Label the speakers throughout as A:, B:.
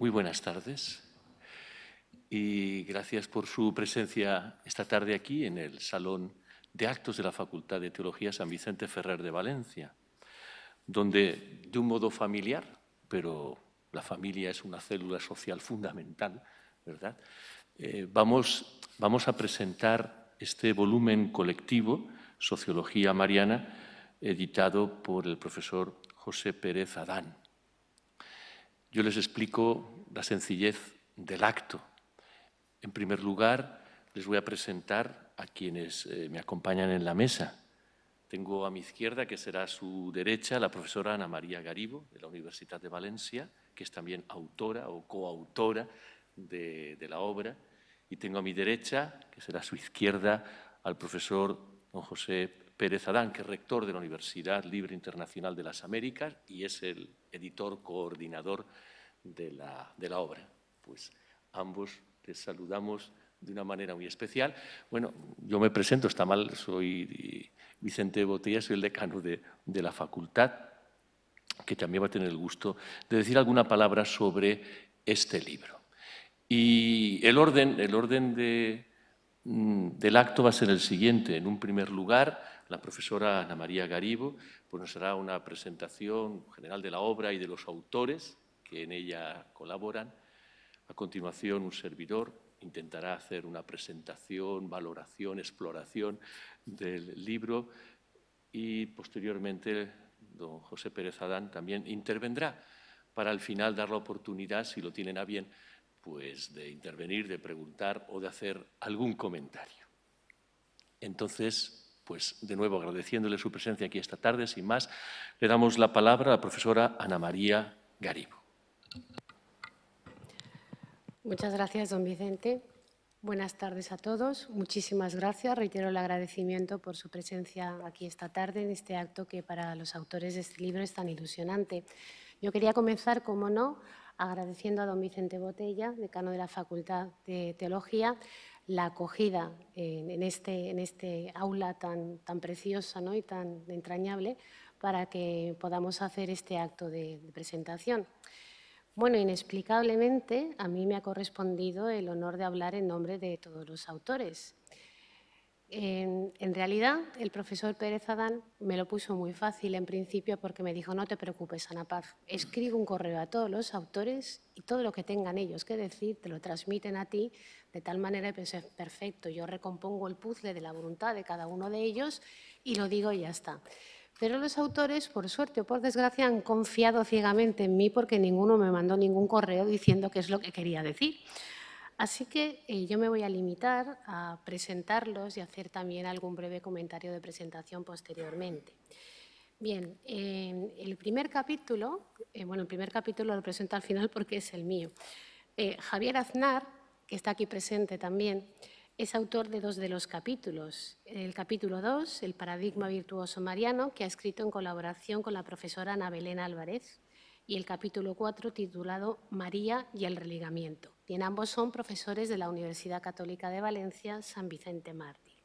A: Muy buenas tardes y gracias por su presencia esta tarde aquí en el Salón de Actos de la Facultad de Teología San Vicente Ferrer de Valencia, donde de un modo familiar, pero la familia es una célula social fundamental, ¿verdad? Eh, vamos, vamos a presentar este volumen colectivo, Sociología Mariana, editado por el profesor José Pérez Adán. Yo les explico la sencillez del acto. En primer lugar, les voy a presentar a quienes eh, me acompañan en la mesa. Tengo a mi izquierda, que será a su derecha, la profesora Ana María Garibo, de la Universidad de Valencia, que es también autora o coautora de, la obra. Y tengo a mi derecha, que será a su izquierda, al profesor don José Pérez Adán, que es rector de la Universidad Libre Internacional de las Américas y es el editor coordinador de la, obra. Pues ambos te saludamos de una manera muy especial. Bueno, yo me presento, está mal, soy Vicente Botella, soy el decano de, la facultad, que también va a tener el gusto de decir alguna palabra sobre este libro. Y el orden, el orden mm, del acto va a ser el siguiente. En un primer lugar, la profesora Ana María Garibo pues nos hará una presentación general de la obra y de los autores que en ella colaboran. A continuación, un servidor intentará hacer una presentación, valoración, exploración del libro y posteriormente don José Pérez Adán también intervendrá para al final dar la oportunidad, si lo tienen a bien, pues de intervenir, de preguntar o de hacer algún comentario. Entonces, pues de nuevo agradeciéndole su presencia aquí esta tarde, sin más, le damos la palabra a la profesora Ana María Garibo.
B: Muchas gracias, don Vicente. Buenas tardes a todos. Muchísimas gracias. Reitero el agradecimiento por su presencia aquí esta tarde en este acto que para los autores de este libro es tan ilusionante. Yo quería comenzar, como no, agradeciendo a don Vicente Botella, decano de la Facultad de Teología, la acogida este, en, este, aula tan, preciosa y tan entrañable para que podamos hacer este acto de, presentación. Bueno, inexplicablemente a mí me ha correspondido el honor de hablar en nombre de todos los autores. En, realidad, el profesor Pérez Adán me lo puso muy fácil en principio porque me dijo, no te preocupes, Ana Paz, escribo un correo a todos los autores y todo lo que tengan ellos que decir te lo transmiten a ti de tal manera que es perfecto. Yo recompongo el puzzle de la voluntad de cada uno de ellos y lo digo y ya está. Pero los autores, por suerte o por desgracia, han confiado ciegamente en mí porque ninguno me mandó ningún correo diciendo qué es lo que quería decir. Así que eh, yo me voy a limitar a presentarlos y hacer también algún breve comentario de presentación posteriormente. Bien, el primer capítulo, eh, bueno, el primer capítulo lo presento al final porque es el mío. Eh, Javier Aznar, que está aquí presente también, es autor de dos de los capítulos. El capítulo 2, El paradigma virtuoso mariano, que ha escrito en colaboración con la profesora Ana Belén Álvarez, y el capítulo 4, titulado María y el religamiento Bien, ambos son profesores de la Universidad Católica de Valencia, San Vicente Mártir.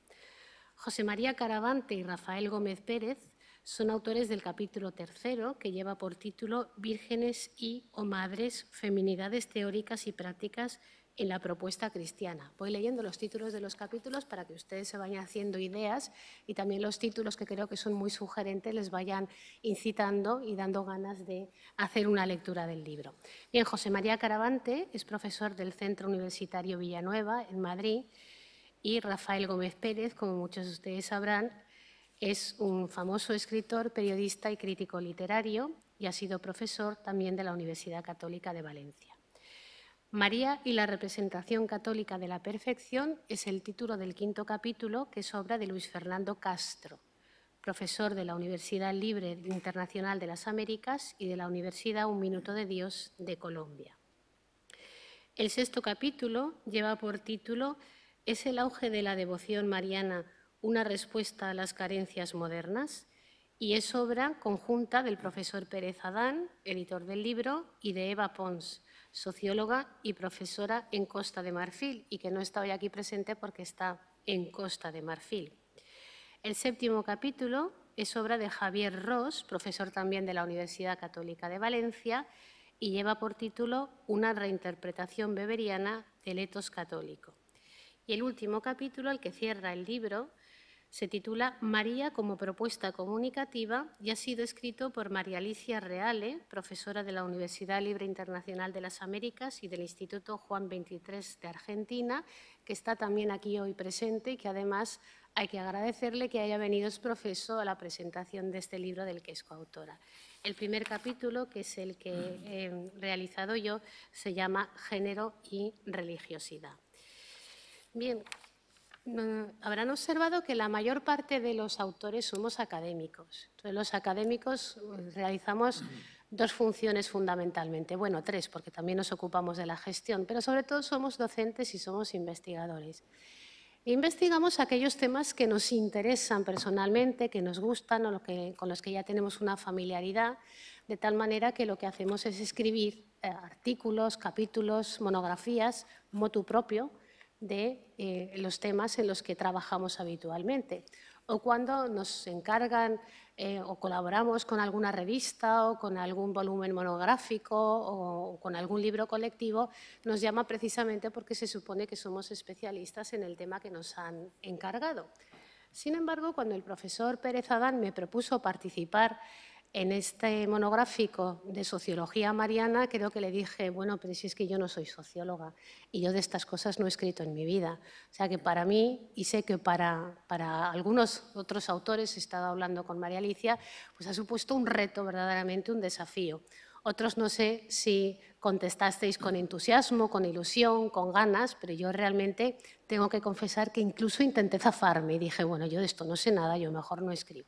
B: José María Caravante y Rafael Gómez Pérez son autores del capítulo tercero, que lleva por título Vírgenes y o Madres, Feminidades Teóricas y Prácticas en la propuesta cristiana. Voy leyendo los títulos de los capítulos para que ustedes se vayan haciendo ideas y también los títulos que creo que son muy sugerentes les vayan incitando y dando ganas de hacer una lectura del libro. Bien, José María Carabante es profesor del Centro Universitario Villanueva en Madrid y Rafael Gómez Pérez, como muchos de ustedes sabrán, es un famoso escritor, periodista y crítico literario y ha sido profesor también de la Universidad Católica de Valencia. María y la representación católica de la perfección es el título del quinto capítulo, que es obra de Luis Fernando Castro, profesor de la Universidad Libre Internacional de las Américas y de la Universidad Un Minuto de Dios de Colombia. El sexto capítulo lleva por título ¿Es el auge de la devoción mariana una respuesta a las carencias modernas? y es obra conjunta del profesor Pérez Adán, editor del libro, y de Eva Pons, socióloga y profesora en Costa de Marfil y que no está hoy aquí presente porque está en Costa de Marfil. El séptimo capítulo es obra de Javier Ross, profesor también de la Universidad Católica de Valencia, y lleva por título Una reinterpretación beberiana del etos católico. Y el último capítulo, el que cierra el libro, se titula María como propuesta comunicativa y ha sido escrito por María Alicia Reale, profesora de la Universidad Libre Internacional de las Américas y del Instituto Juan 23 de Argentina, que está también aquí hoy presente y que además hay que agradecerle que haya venido es este profeso a la presentación de este libro del que es coautora. El primer capítulo, que es el que he realizado yo, se llama Género y Religiosidad. Bien, habrán observado que la mayor parte de los autores somos académicos. Entonces, los académicos pues, realizamos dos funciones fundamentalmente, bueno, tres, porque también nos ocupamos de la gestión, pero sobre todo somos docentes y somos investigadores. investigamos aquellos temas que nos interesan personalmente, que nos gustan o con los que ya tenemos una familiaridad, de tal manera que lo que hacemos es escribir eh, artículos, capítulos, monografías, motu propio, de eh, los temas en los que trabajamos habitualmente. O cuando nos encargan eh, o colaboramos con alguna revista o con algún volumen monográfico o con algún libro colectivo, nos llama precisamente porque se supone que somos especialistas en el tema que nos han encargado. Sin embargo, cuando el profesor Pérez Adán me propuso participar en este monográfico de sociología mariana, creo que le dije, bueno, pero si es que yo no soy socióloga y yo de estas cosas no he escrito en mi vida. O sea que para mí, y sé que para, para algunos otros autores, he estado hablando con María Alicia, pues ha supuesto un reto, verdaderamente un desafío. Otros no sé si contestasteis con entusiasmo, con ilusión, con ganas, pero yo realmente tengo que confesar que incluso intenté zafarme y dije, bueno, yo de esto no sé nada, yo mejor no escribo.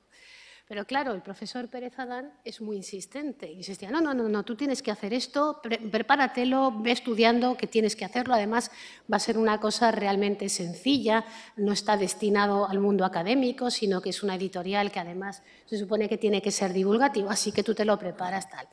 B: Pero claro, el profesor Pérez Adán es muy insistente. Insistía, no, no, no, no, tú tienes que hacer esto, prepáratelo, ve estudiando que tienes que hacerlo. Además, va a ser una cosa realmente sencilla, no está destinado al mundo académico, sino que es una editorial que además se supone que tiene que ser divulgativa, así que tú te lo preparas tal.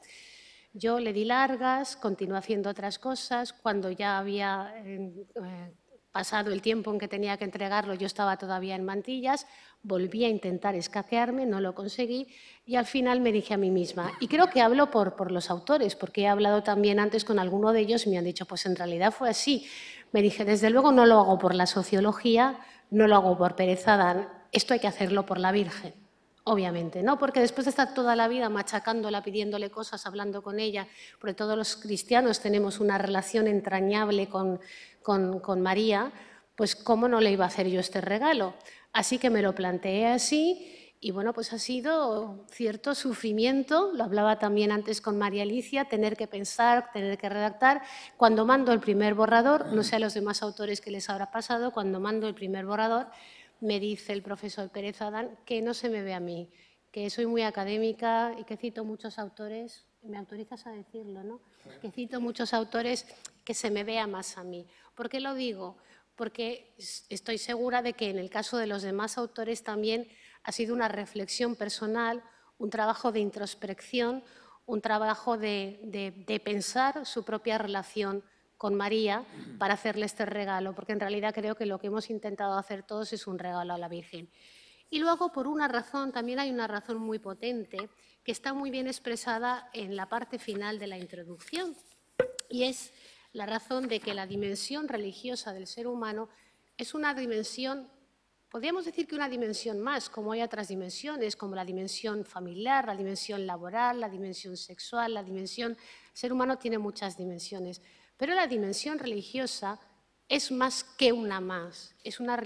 B: Yo le di largas, continué haciendo otras cosas. Cuando ya había eh, eh, pasado el tiempo en que tenía que entregarlo, yo estaba todavía en mantillas volví a intentar escaquearme, no lo conseguí y al final me dije a mí misma, y creo que hablo por, por los autores, porque he hablado también antes con alguno de ellos y me han dicho, pues en realidad fue así. Me dije, desde luego no lo hago por la sociología, no lo hago por pereza Adán, esto hay que hacerlo por la Virgen. Obviamente, ¿no? Porque después de estar toda la vida machacándola, pidiéndole cosas, hablando con ella, porque todos los cristianos tenemos una relación entrañable con, con, con María, pues cómo no le iba a hacer yo este regalo. Así que me lo planteé así y bueno, pues ha sido cierto sufrimiento, lo hablaba también antes con María Alicia, tener que pensar, tener que redactar. Cuando mando el primer borrador, no sé a los demás autores qué les habrá pasado, cuando mando el primer borrador, me dice el profesor Pérez Adán que no se me ve a mí, que soy muy académica y que cito muchos autores, me autorizas a decirlo, ¿no? Que cito muchos autores que se me vea más a mí. ¿Por qué lo digo? porque estoy segura de que en el caso de los demás autores también ha sido una reflexión personal, un trabajo de introspección, un trabajo de, pensar su propia relación con María para hacerle este regalo, porque en realidad creo que lo que hemos intentado hacer todos es un regalo a la Virgen. Y luego, por una razón, también hay una razón muy potente que está muy bien expresada en la parte final de la introducción, y es la razón de que la dimensión religiosa del ser humano es una dimensión, podríamos decir que una dimensión más, como hay otras dimensiones, como la dimensión familiar, la dimensión laboral, la dimensión sexual, la dimensión... El ser humano tiene muchas dimensiones, pero la dimensión religiosa es más que una más, es una,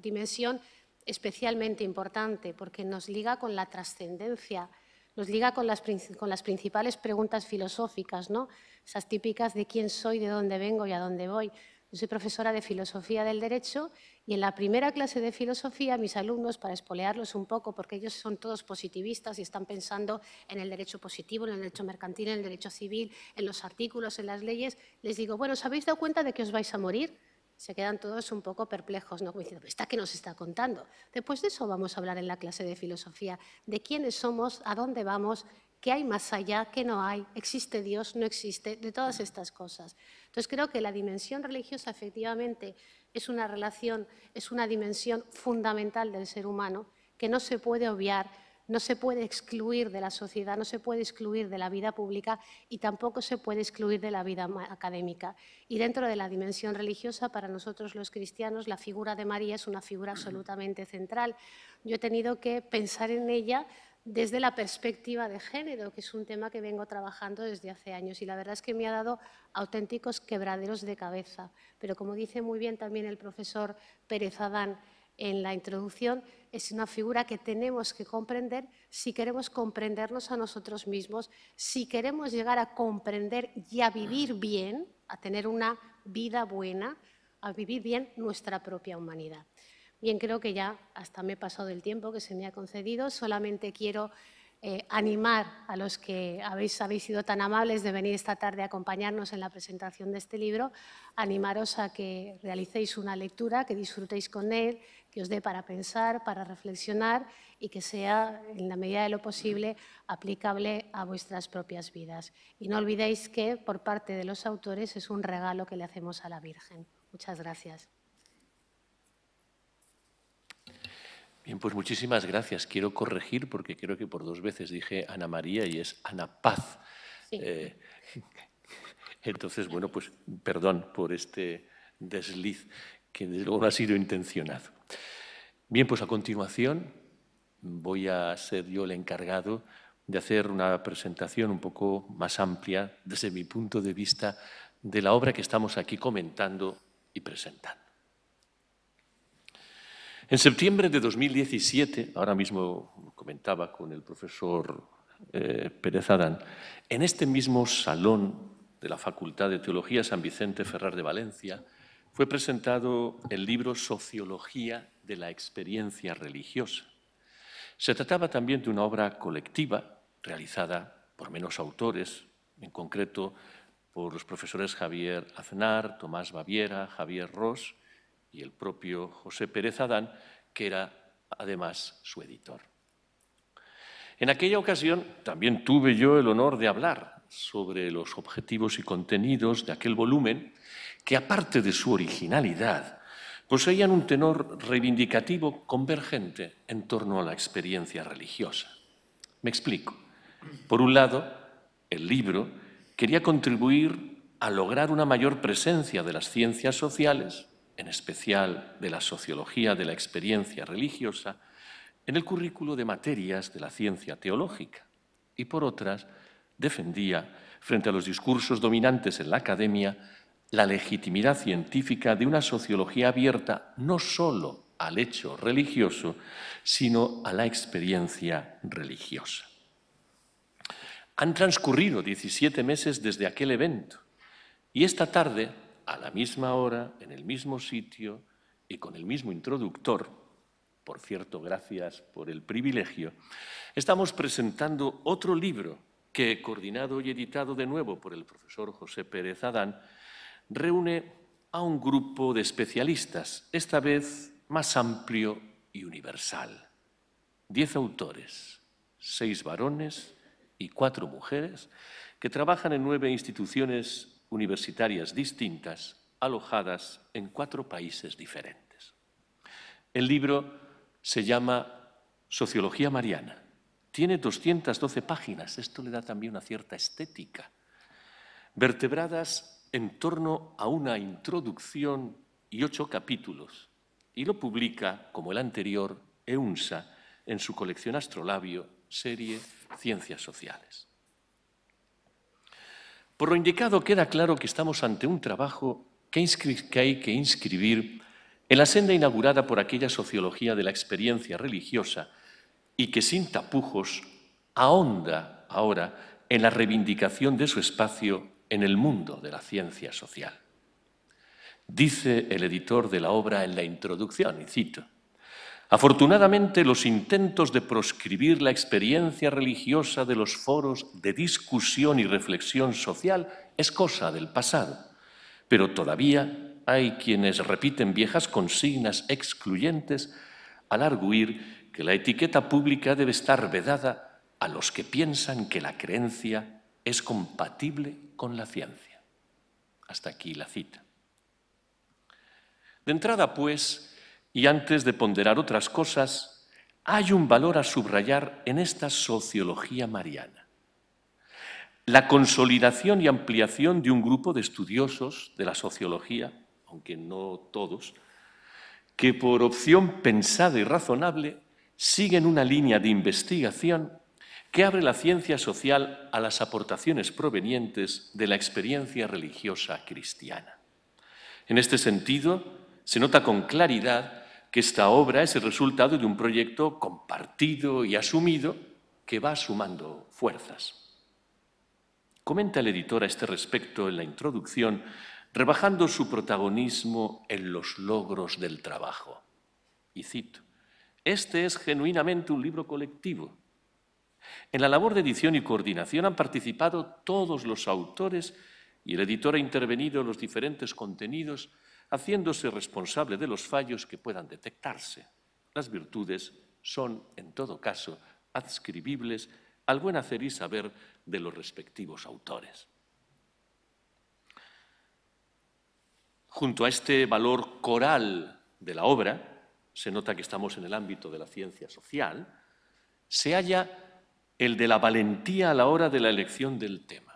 B: dimensión especialmente importante porque nos liga con la trascendencia, nos liga con las, con las principales preguntas filosóficas, ¿no? esas típicas de quién soy, de dónde vengo y a dónde voy. Yo soy profesora de filosofía del derecho y en la primera clase de filosofía mis alumnos, para espolearlos un poco, porque ellos son todos positivistas y están pensando en el derecho positivo, en el derecho mercantil, en el derecho civil, en los artículos, en las leyes, les digo, bueno, ¿os habéis dado cuenta de que os vais a morir? se quedan todos un poco perplejos, ¿no? Como diciendo, ¿está qué nos está contando? Después de eso vamos a hablar en la clase de filosofía, de quiénes somos, a dónde vamos ¿Qué hay más allá? que no hay? ¿Existe Dios? ¿No existe? De todas estas cosas. Entonces creo que la dimensión religiosa efectivamente es una relación, es una dimensión fundamental del ser humano que no se puede obviar, no se puede excluir de la sociedad, no se puede excluir de la vida pública y tampoco se puede excluir de la vida académica. Y dentro de la dimensión religiosa, para nosotros los cristianos, la figura de María es una figura absolutamente central. Yo he tenido que pensar en ella desde la perspectiva de género, que es un tema que vengo trabajando desde hace años y la verdad es que me ha dado auténticos quebraderos de cabeza. Pero como dice muy bien también el profesor Pérez Adán en la introducción, es una figura que tenemos que comprender si queremos comprendernos a nosotros mismos, si queremos llegar a comprender y a vivir bien, a tener una vida buena, a vivir bien nuestra propia humanidad. Bien, creo que ya hasta me he pasado el tiempo que se me ha concedido. Solamente quiero eh, animar a los que habéis, habéis sido tan amables de venir esta tarde a acompañarnos en la presentación de este libro, animaros a que realicéis una lectura, que disfrutéis con él, que os dé para pensar, para reflexionar y que sea, en la medida de lo posible, aplicable a vuestras propias vidas. Y no olvidéis que, por parte de los autores, es un regalo que le hacemos a la Virgen. Muchas gracias.
A: Bien, pues muchísimas gracias. Quiero corregir porque creo que por dos veces dije Ana María y es Ana Paz. Eh, entonces, bueno, pues perdón por este desliz que desde luego no ha sido intencionado. Bien, pues a continuación voy a ser yo el encargado de hacer una presentación un poco más amplia desde mi punto de vista de la obra que estamos aquí comentando y presentando. En septiembre de 2017, ahora mismo comentaba con el profesor eh, Pérez Adán, en este mismo salón de la Facultad de Teología San Vicente Ferrar de Valencia, fue presentado el libro Sociología de la Experiencia Religiosa. Se trataba también de una obra colectiva realizada por menos autores, en concreto por los profesores Javier Aznar, Tomás Baviera, Javier Ross y el propio José Pérez Adán, que era además su editor. En aquella ocasión también tuve yo el honor de hablar sobre los objetivos y contenidos de aquel volumen, que aparte de su originalidad, poseían un tenor reivindicativo convergente en torno a la experiencia religiosa. Me explico. Por un lado, el libro quería contribuir a lograr una mayor presencia de las ciencias sociales en especial de la sociología de la experiencia religiosa, en el currículo de materias de la ciencia teológica y por otras defendía, frente a los discursos dominantes en la academia, la legitimidad científica de una sociología abierta no sólo al hecho religioso, sino a la experiencia religiosa. Han transcurrido 17 meses desde aquel evento y esta tarde a la misma hora, en el mismo sitio y con el mismo introductor, por cierto, gracias por el privilegio, estamos presentando otro libro que, coordinado y editado de nuevo por el profesor José Pérez Adán, reúne a un grupo de especialistas, esta vez más amplio y universal. Diez autores, seis varones y cuatro mujeres, que trabajan en nueve instituciones universitarias distintas alojadas en cuatro países diferentes. El libro se llama Sociología Mariana. Tiene 212 páginas, esto le da también una cierta estética, vertebradas en torno a una introducción y ocho capítulos, y lo publica, como el anterior, EUNSA, en su colección Astrolabio, serie Ciencias Sociales. Por lo indicado queda claro que estamos ante un trabajo que, hay que inscribir en la senda inaugurada por aquella sociología de la experiencia religiosa y que sin tapujos ahonda ahora en la reivindicación de su espacio en el mundo de la ciencia social. Dice el editor de la obra en la introducción, y cito, Afortunadamente, los intentos de proscribir la experiencia religiosa de los foros de discusión y reflexión social es cosa del pasado, pero todavía hay quienes repiten viejas consignas excluyentes al arguir que la etiqueta pública debe estar vedada a los que piensan que la creencia es compatible con la ciencia. Hasta aquí la cita. De entrada, pues, y antes de ponderar otras cosas, hay un valor a subrayar en esta sociología mariana. La consolidación y ampliación de un grupo de estudiosos de la sociología, aunque no todos, que por opción pensada y razonable siguen una línea de investigación que abre la ciencia social a las aportaciones provenientes de la experiencia religiosa cristiana. En este sentido, se nota con claridad que esta obra es el resultado de un proyecto compartido y asumido que va sumando fuerzas. Comenta el editor a este respecto en la introducción, rebajando su protagonismo en los logros del trabajo. Y cito, este es genuinamente un libro colectivo. En la labor de edición y coordinación han participado todos los autores y el editor ha intervenido en los diferentes contenidos haciéndose responsable de los fallos que puedan detectarse. Las virtudes son, en todo caso, adscribibles al buen hacer y saber de los respectivos autores. Junto a este valor coral de la obra, se nota que estamos en el ámbito de la ciencia social, se halla el de la valentía a la hora de la elección del tema.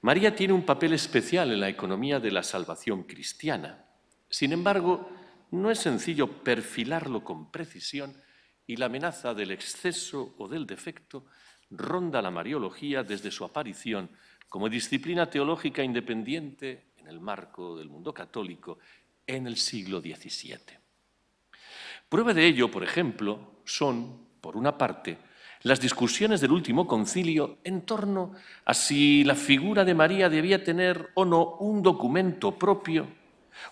A: María tiene un papel especial en la economía de la salvación cristiana. Sin embargo, no es sencillo perfilarlo con precisión y la amenaza del exceso o del defecto ronda la mariología desde su aparición como disciplina teológica independiente en el marco del mundo católico en el siglo XVII. Prueba de ello, por ejemplo, son, por una parte, las discusiones del último concilio en torno a si la figura de María debía tener o no un documento propio,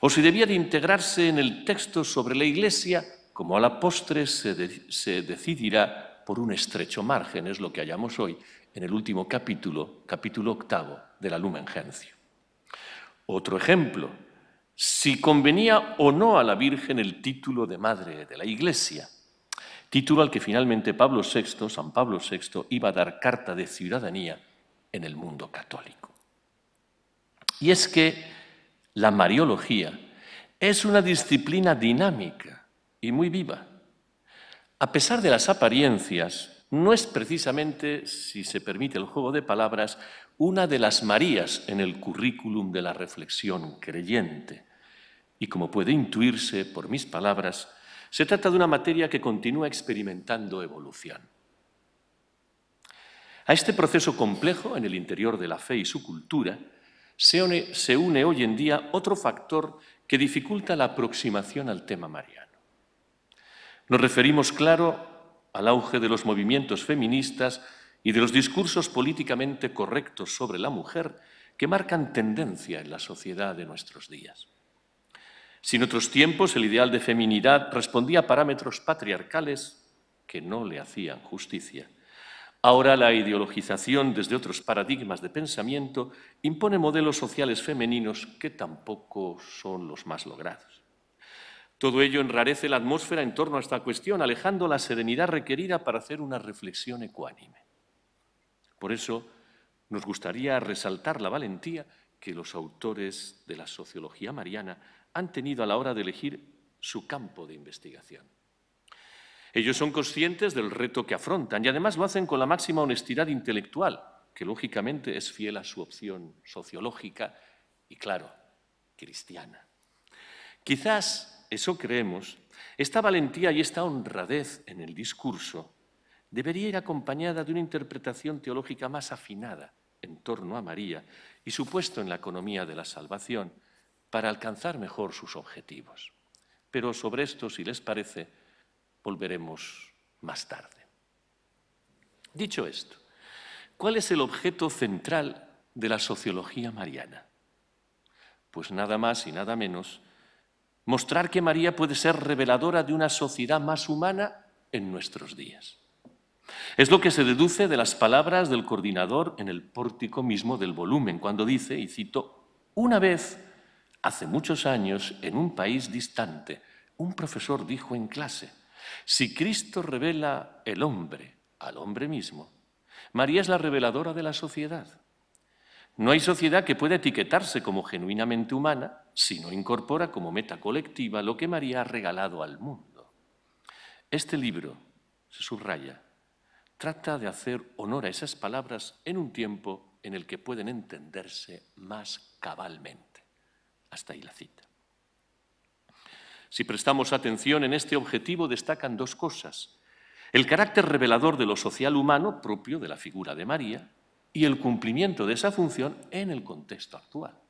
A: o si debía de integrarse en el texto sobre la Iglesia, como a la postre se, decidirá por un estrecho margen, es lo que hallamos hoy en el último capítulo, capítulo octavo de la Lumen Gentium. Otro ejemplo, si convenía o no a la Virgen el título de Madre de la Iglesia título al que finalmente Pablo VI, San Pablo VI, iba a dar carta de ciudadanía en el mundo católico. Y es que la Mariología es una disciplina dinámica y muy viva. A pesar de las apariencias, no es precisamente, si se permite el juego de palabras, una de las Marías en el currículum de la reflexión creyente. Y como puede intuirse por mis palabras, se trata de una materia que continúa experimentando evolución. A este proceso complejo en el interior de la fe y su cultura se une, hoy en día otro factor que dificulta la aproximación al tema mariano. Nos referimos, claro, al auge de los movimientos feministas y de los discursos políticamente correctos sobre la mujer que marcan tendencia en la sociedad de nuestros días. Sin otros tiempos el ideal de feminidad respondía a parámetros patriarcales que no le hacían justicia, ahora la ideologización desde otros paradigmas de pensamiento impone modelos sociales femeninos que tampoco son los más logrados. Todo ello enrarece la atmósfera en torno a esta cuestión, alejando la serenidad requerida para hacer una reflexión ecuánime. Por eso, nos gustaría resaltar la valentía que los autores de la sociología mariana han tenido a la hora de elegir su campo de investigación. Ellos son conscientes del reto que afrontan y además lo hacen con la máxima honestidad intelectual, que lógicamente es fiel a su opción sociológica y, claro, cristiana. Quizás, eso creemos, esta valentía y esta honradez en el discurso debería ir acompañada de una interpretación teológica más afinada en torno a María y su puesto en la economía de la salvación, para alcanzar mejor sus objetivos. Pero sobre esto, si les parece, volveremos más tarde. Dicho esto, ¿cuál es el objeto central de la sociología mariana? Pues nada más y nada menos, mostrar que María puede ser reveladora de una sociedad más humana en nuestros días. Es lo que se deduce de las palabras del coordinador en el pórtico mismo del volumen, cuando dice, y cito, una vez Hace muchos años, en un país distante, un profesor dijo en clase, si Cristo revela el hombre al hombre mismo, María es la reveladora de la sociedad. No hay sociedad que pueda etiquetarse como genuinamente humana si no incorpora como meta colectiva lo que María ha regalado al mundo. Este libro, se subraya, trata de hacer honor a esas palabras en un tiempo en el que pueden entenderse más cabalmente. Hasta ahí la cita. Si prestamos atención en este objetivo destacan dos cosas. El carácter revelador de lo social humano propio de la figura de María y el cumplimiento de esa función en el contexto actual.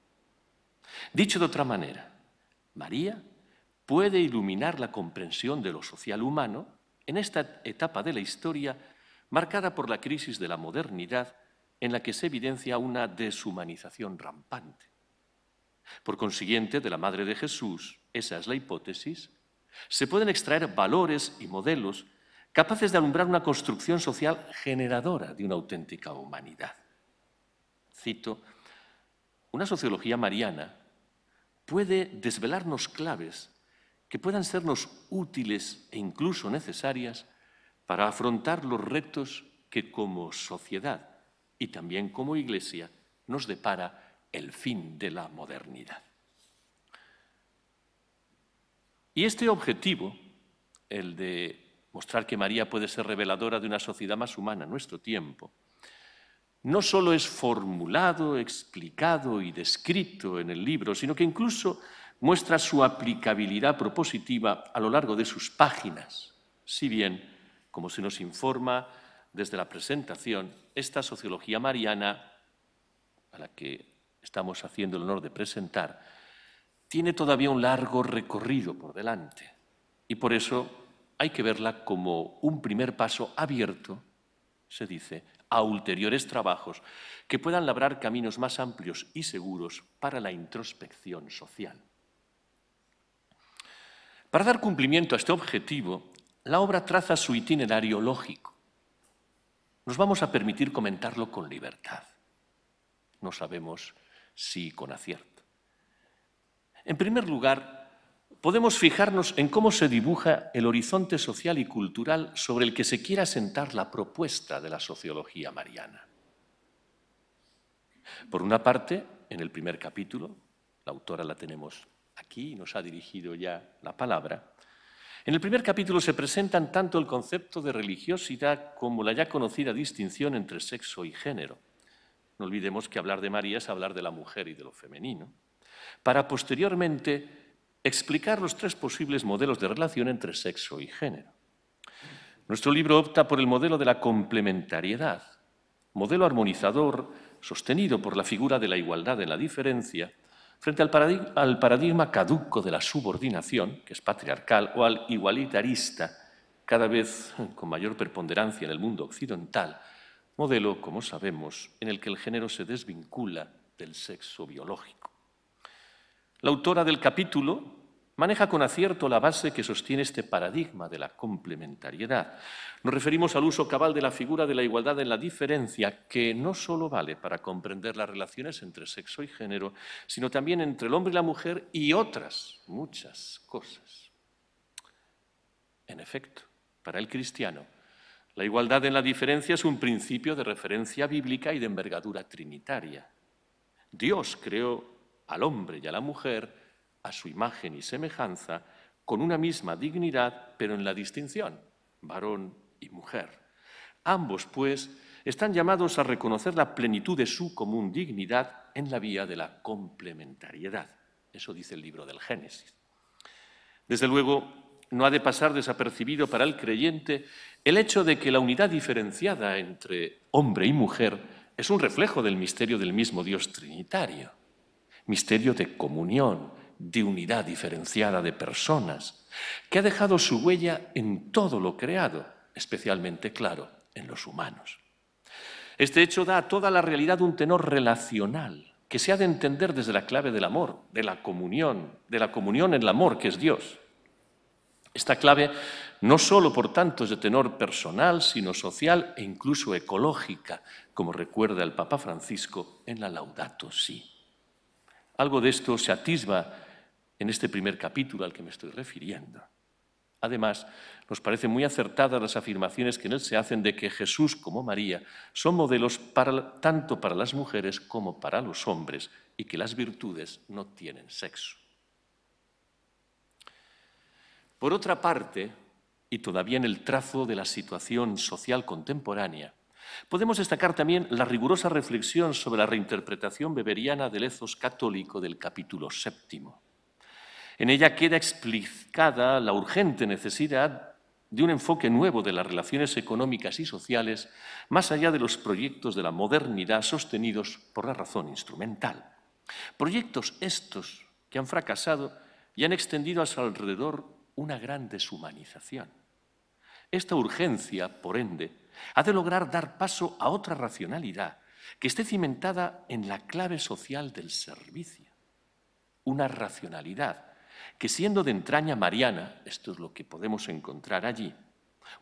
A: Dicho de otra manera, María puede iluminar la comprensión de lo social humano en esta etapa de la historia marcada por la crisis de la modernidad en la que se evidencia una deshumanización rampante. Por consiguiente, de la Madre de Jesús, esa es la hipótesis, se pueden extraer valores y modelos capaces de alumbrar una construcción social generadora de una auténtica humanidad. Cito, una sociología mariana puede desvelarnos claves que puedan sernos útiles e incluso necesarias para afrontar los retos que como sociedad y también como iglesia nos depara el fin de la modernidad. Y este objetivo, el de mostrar que María puede ser reveladora de una sociedad más humana, en nuestro tiempo, no solo es formulado, explicado y descrito en el libro, sino que incluso muestra su aplicabilidad propositiva a lo largo de sus páginas, si bien, como se nos informa desde la presentación, esta sociología mariana, a la que estamos haciendo el honor de presentar, tiene todavía un largo recorrido por delante. Y por eso hay que verla como un primer paso abierto, se dice, a ulteriores trabajos que puedan labrar caminos más amplios y seguros para la introspección social. Para dar cumplimiento a este objetivo, la obra traza su itinerario lógico. Nos vamos a permitir comentarlo con libertad. No sabemos sí con acierto. En primer lugar, podemos fijarnos en cómo se dibuja el horizonte social y cultural sobre el que se quiera asentar la propuesta de la sociología mariana. Por una parte, en el primer capítulo, la autora la tenemos aquí, y nos ha dirigido ya la palabra, en el primer capítulo se presentan tanto el concepto de religiosidad como la ya conocida distinción entre sexo y género, no olvidemos que hablar de María es hablar de la mujer y de lo femenino. Para posteriormente explicar los tres posibles modelos de relación entre sexo y género. Nuestro libro opta por el modelo de la complementariedad, modelo armonizador sostenido por la figura de la igualdad en la diferencia frente al, paradigma caduco de la subordinación, que es patriarcal, o al igualitarista, cada vez con mayor preponderancia en el mundo occidental, modelo, como sabemos, en el que el género se desvincula del sexo biológico. La autora del capítulo maneja con acierto la base que sostiene este paradigma de la complementariedad. Nos referimos al uso cabal de la figura de la igualdad en la diferencia, que no solo vale para comprender las relaciones entre sexo y género, sino también entre el hombre y la mujer y otras muchas cosas. En efecto, para el cristiano, la igualdad en la diferencia es un principio de referencia bíblica y de envergadura trinitaria. Dios creó al hombre y a la mujer a su imagen y semejanza, con una misma dignidad, pero en la distinción, varón y mujer. Ambos, pues, están llamados a reconocer la plenitud de su común dignidad en la vía de la complementariedad. Eso dice el libro del Génesis. Desde luego, no ha de pasar desapercibido para el creyente el hecho de que la unidad diferenciada entre hombre y mujer es un reflejo del misterio del mismo Dios trinitario, misterio de comunión, de unidad diferenciada de personas, que ha dejado su huella en todo lo creado, especialmente, claro, en los humanos. Este hecho da a toda la realidad un tenor relacional, que se ha de entender desde la clave del amor, de la comunión, de la comunión en el amor que es Dios. Esta clave no solo, por tanto, es de tenor personal, sino social e incluso ecológica, como recuerda el Papa Francisco en la Laudato Si. Algo de esto se atisba en este primer capítulo al que me estoy refiriendo. Además, nos parecen muy acertadas las afirmaciones que en él se hacen de que Jesús, como María, son modelos tanto para las mujeres como para los hombres y que las virtudes no tienen sexo. Por otra parte, y todavía en el trazo de la situación social contemporánea, podemos destacar también la rigurosa reflexión sobre la reinterpretación beberiana del ethos católico del capítulo séptimo. En ella queda explicada la urgente necesidad de un enfoque nuevo de las relaciones económicas y sociales, más allá de los proyectos de la modernidad sostenidos por la razón instrumental. Proyectos estos que han fracasado y han extendido a su alrededor una gran deshumanización. Esta urgencia, por ende, ha de lograr dar paso a otra racionalidad que esté cimentada en la clave social del servicio. Una racionalidad que siendo de entraña mariana, esto es lo que podemos encontrar allí,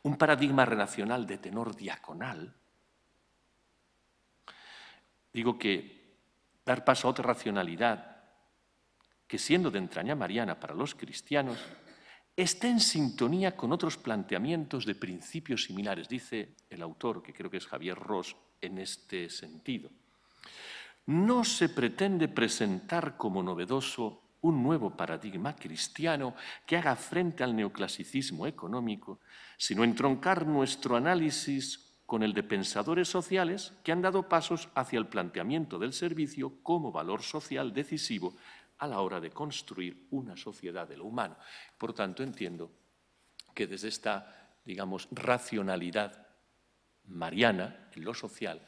A: un paradigma relacional de tenor diaconal, digo que dar paso a otra racionalidad que siendo de entraña mariana para los cristianos, esté en sintonía con otros planteamientos de principios similares, dice el autor, que creo que es Javier Ross, en este sentido. No se pretende presentar como novedoso un nuevo paradigma cristiano que haga frente al neoclasicismo económico, sino entroncar nuestro análisis con el de pensadores sociales que han dado pasos hacia el planteamiento del servicio como valor social decisivo a la hora de construir una sociedad de lo humano. Por tanto, entiendo que desde esta, digamos, racionalidad mariana en lo social,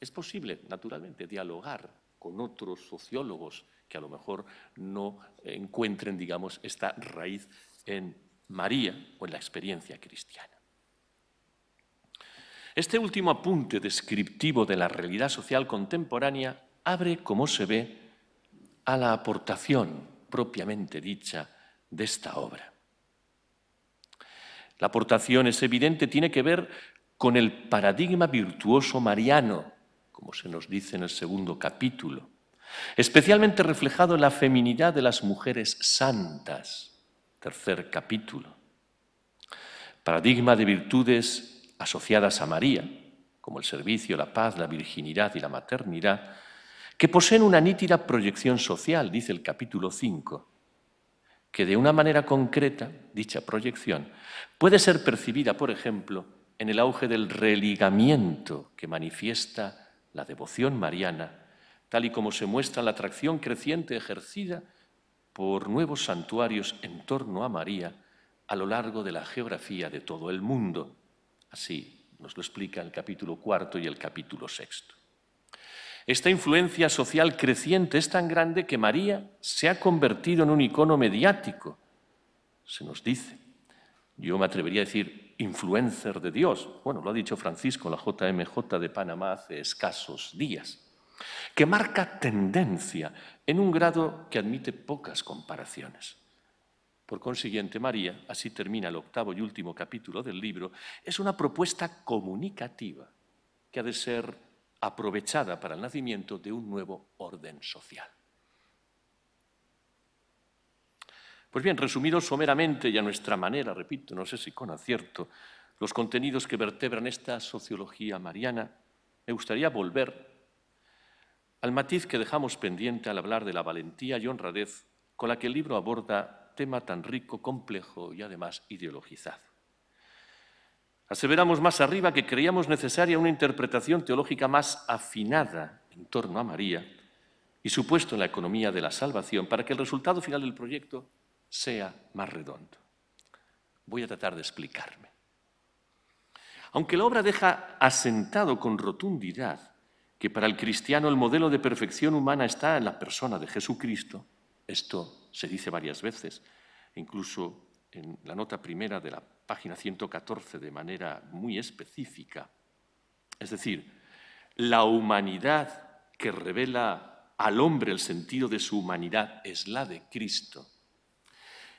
A: es posible, naturalmente, dialogar con otros sociólogos que a lo mejor no encuentren, digamos, esta raíz en María o en la experiencia cristiana. Este último apunte descriptivo de la realidad social contemporánea abre, como se ve, a la aportación propiamente dicha de esta obra. La aportación es evidente, tiene que ver con el paradigma virtuoso mariano, como se nos dice en el segundo capítulo, especialmente reflejado en la feminidad de las mujeres santas, tercer capítulo. Paradigma de virtudes asociadas a María, como el servicio, la paz, la virginidad y la maternidad, que poseen una nítida proyección social, dice el capítulo 5, que de una manera concreta, dicha proyección, puede ser percibida, por ejemplo, en el auge del religamiento que manifiesta la devoción mariana, tal y como se muestra la atracción creciente ejercida por nuevos santuarios en torno a María a lo largo de la geografía de todo el mundo. Así nos lo explica el capítulo cuarto y el capítulo sexto. Esta influencia social creciente es tan grande que María se ha convertido en un icono mediático, se nos dice. Yo me atrevería a decir influencer de Dios. Bueno, lo ha dicho Francisco en la JMJ de Panamá hace escasos días. Que marca tendencia en un grado que admite pocas comparaciones. Por consiguiente, María, así termina el octavo y último capítulo del libro, es una propuesta comunicativa que ha de ser aprovechada para el nacimiento de un nuevo orden social. Pues bien, resumidos someramente y a nuestra manera, repito, no sé si con acierto, los contenidos que vertebran esta sociología mariana, me gustaría volver al matiz que dejamos pendiente al hablar de la valentía y honradez con la que el libro aborda tema tan rico, complejo y además ideologizado. Aseveramos más arriba que creíamos necesaria una interpretación teológica más afinada en torno a María y supuesto en la economía de la salvación para que el resultado final del proyecto sea más redondo. Voy a tratar de explicarme. Aunque la obra deja asentado con rotundidad que para el cristiano el modelo de perfección humana está en la persona de Jesucristo, esto se dice varias veces, incluso en la nota primera de la página 114 de manera muy específica. Es decir, la humanidad que revela al hombre el sentido de su humanidad es la de Cristo.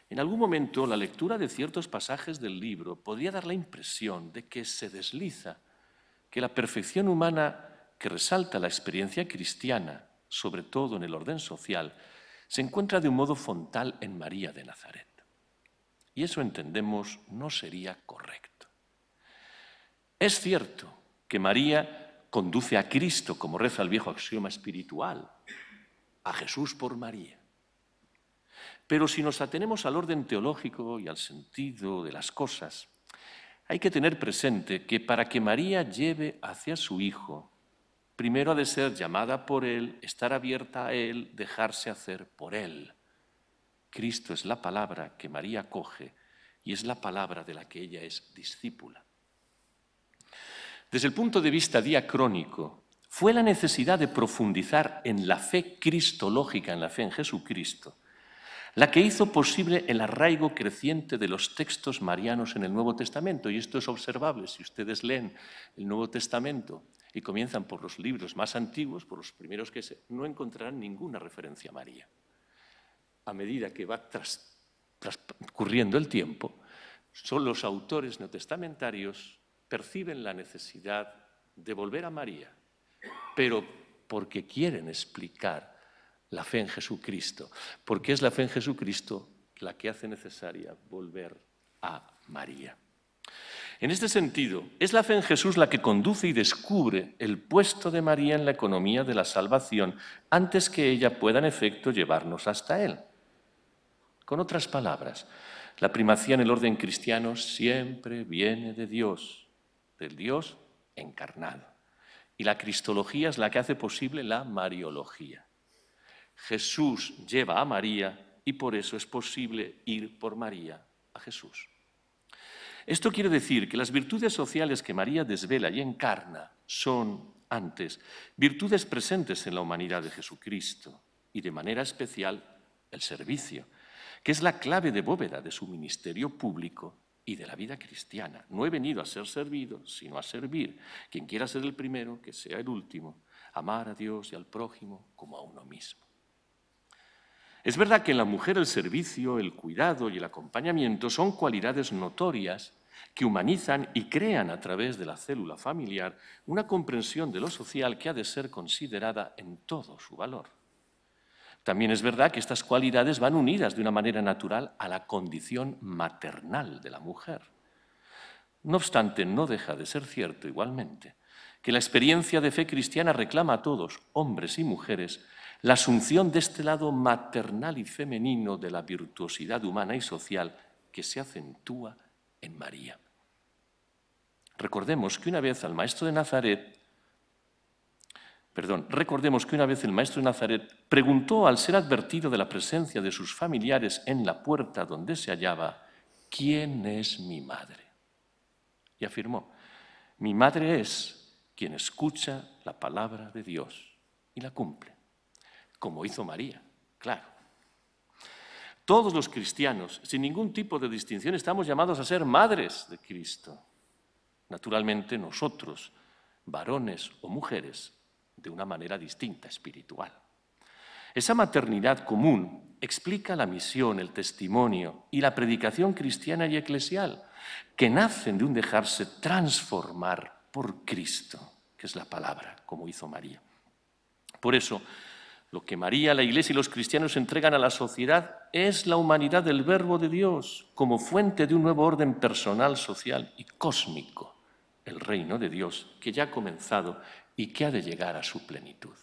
A: En algún momento la lectura de ciertos pasajes del libro podría dar la impresión de que se desliza, que la perfección humana que resalta la experiencia cristiana, sobre todo en el orden social, se encuentra de un modo frontal en María de Nazaret. Y eso entendemos no sería correcto. Es cierto que María conduce a Cristo, como reza el viejo axioma espiritual, a Jesús por María. Pero si nos atenemos al orden teológico y al sentido de las cosas, hay que tener presente que para que María lleve hacia su Hijo, primero ha de ser llamada por Él, estar abierta a Él, dejarse hacer por Él. Cristo es la palabra que María coge y es la palabra de la que ella es discípula. Desde el punto de vista diacrónico, fue la necesidad de profundizar en la fe cristológica, en la fe en Jesucristo, la que hizo posible el arraigo creciente de los textos marianos en el Nuevo Testamento. Y esto es observable si ustedes leen el Nuevo Testamento y comienzan por los libros más antiguos, por los primeros que se, no encontrarán ninguna referencia a María a medida que va transcurriendo el tiempo, son los autores neotestamentarios perciben la necesidad de volver a María, pero porque quieren explicar la fe en Jesucristo, porque es la fe en Jesucristo la que hace necesaria volver a María. En este sentido, es la fe en Jesús la que conduce y descubre el puesto de María en la economía de la salvación antes que ella pueda en efecto llevarnos hasta Él. Con otras palabras, la primacía en el orden cristiano siempre viene de Dios, del Dios encarnado. Y la cristología es la que hace posible la mariología. Jesús lleva a María y por eso es posible ir por María a Jesús. Esto quiere decir que las virtudes sociales que María desvela y encarna son, antes, virtudes presentes en la humanidad de Jesucristo y de manera especial el servicio que es la clave de bóveda de su ministerio público y de la vida cristiana. No he venido a ser servido, sino a servir. Quien quiera ser el primero, que sea el último. Amar a Dios y al prójimo como a uno mismo. Es verdad que en la mujer el servicio, el cuidado y el acompañamiento son cualidades notorias que humanizan y crean a través de la célula familiar una comprensión de lo social que ha de ser considerada en todo su valor. También es verdad que estas cualidades van unidas de una manera natural a la condición maternal de la mujer. No obstante, no deja de ser cierto igualmente que la experiencia de fe cristiana reclama a todos, hombres y mujeres, la asunción de este lado maternal y femenino de la virtuosidad humana y social que se acentúa en María. Recordemos que una vez al Maestro de Nazaret Perdón, recordemos que una vez el maestro de Nazaret preguntó al ser advertido de la presencia de sus familiares en la puerta donde se hallaba, ¿quién es mi madre? Y afirmó, mi madre es quien escucha la palabra de Dios y la cumple, como hizo María, claro. Todos los cristianos, sin ningún tipo de distinción, estamos llamados a ser madres de Cristo. Naturalmente nosotros, varones o mujeres, de una manera distinta, espiritual. Esa maternidad común explica la misión, el testimonio y la predicación cristiana y eclesial, que nacen de un dejarse transformar por Cristo, que es la palabra, como hizo María. Por eso, lo que María, la Iglesia y los cristianos entregan a la sociedad es la humanidad del Verbo de Dios como fuente de un nuevo orden personal, social y cósmico, el reino de Dios que ya ha comenzado y que ha de llegar a su plenitud.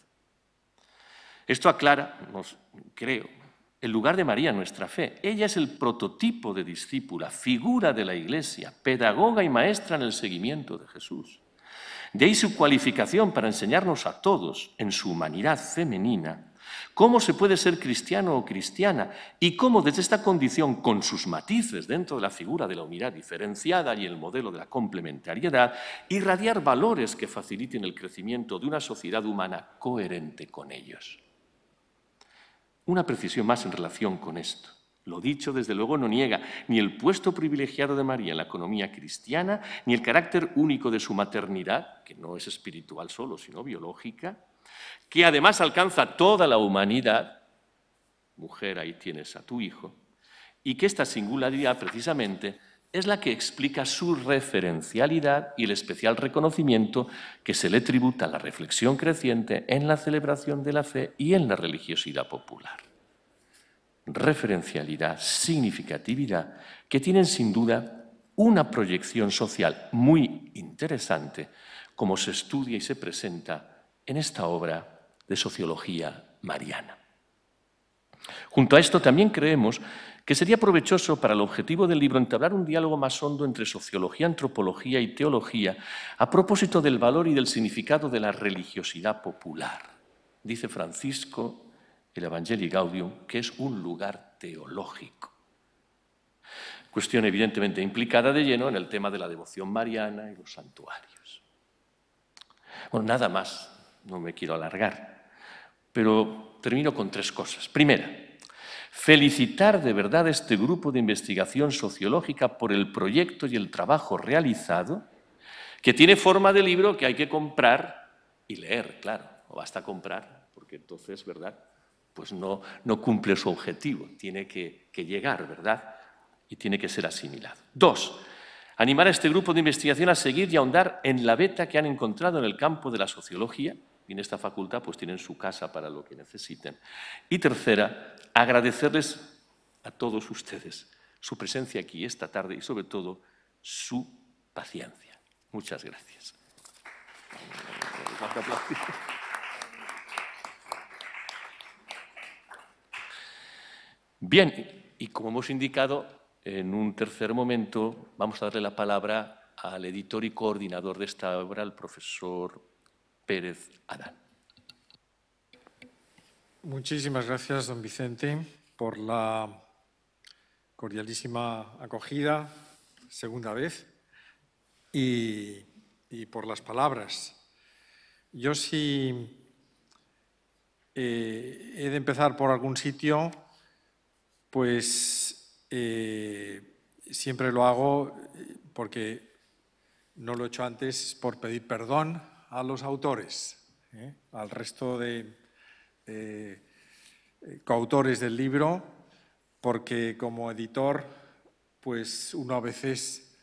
A: Esto aclara, nos, creo, el lugar de María en nuestra fe. Ella es el prototipo de discípula, figura de la Iglesia, pedagoga y maestra en el seguimiento de Jesús. De ahí su cualificación para enseñarnos a todos, en su humanidad femenina, ¿Cómo se puede ser cristiano o cristiana? Y cómo desde esta condición, con sus matices dentro de la figura de la unidad diferenciada y el modelo de la complementariedad, irradiar valores que faciliten el crecimiento de una sociedad humana coherente con ellos. Una precisión más en relación con esto. Lo dicho, desde luego, no niega ni el puesto privilegiado de María en la economía cristiana, ni el carácter único de su maternidad, que no es espiritual solo, sino biológica, que además alcanza toda la humanidad, mujer, ahí tienes a tu hijo, y que esta singularidad precisamente es la que explica su referencialidad y el especial reconocimiento que se le tributa a la reflexión creciente en la celebración de la fe y en la religiosidad popular. Referencialidad, significatividad, que tienen sin duda una proyección social muy interesante como se estudia y se presenta en esta obra de sociología mariana. Junto a esto también creemos que sería provechoso para el objetivo del libro entablar un diálogo más hondo entre sociología, antropología y teología a propósito del valor y del significado de la religiosidad popular. Dice Francisco, el Evangelii Gaudium, que es un lugar teológico. Cuestión evidentemente implicada de lleno en el tema de la devoción mariana y los santuarios. Bueno, nada más no me quiero alargar, pero termino con tres cosas. Primera, felicitar de verdad a este grupo de investigación sociológica por el proyecto y el trabajo realizado, que tiene forma de libro que hay que comprar y leer, claro, o basta comprar, porque entonces, ¿verdad? Pues no, cumple su objetivo, tiene que, que llegar, ¿verdad? Y tiene que ser asimilado. Dos, animar a este grupo de investigación a seguir y ahondar en la beta que han encontrado en el campo de la sociología, y en esta facultad pues tienen su casa para lo que necesiten. Y tercera, agradecerles a todos ustedes su presencia aquí esta tarde y sobre todo su paciencia. Muchas gracias. Bien, y como hemos indicado, en un tercer momento vamos a darle la palabra al editor y coordinador de esta obra, el profesor Pérez Adán.
C: Muchísimas gracias, don Vicente, por la cordialísima acogida, segunda vez, y, por las palabras. Yo sí eh, he de empezar por algún sitio, pues eh, siempre lo hago eh, porque no lo he hecho antes por pedir perdón a los autores, ¿eh? al resto de eh, coautores del libro, porque como editor, pues uno a veces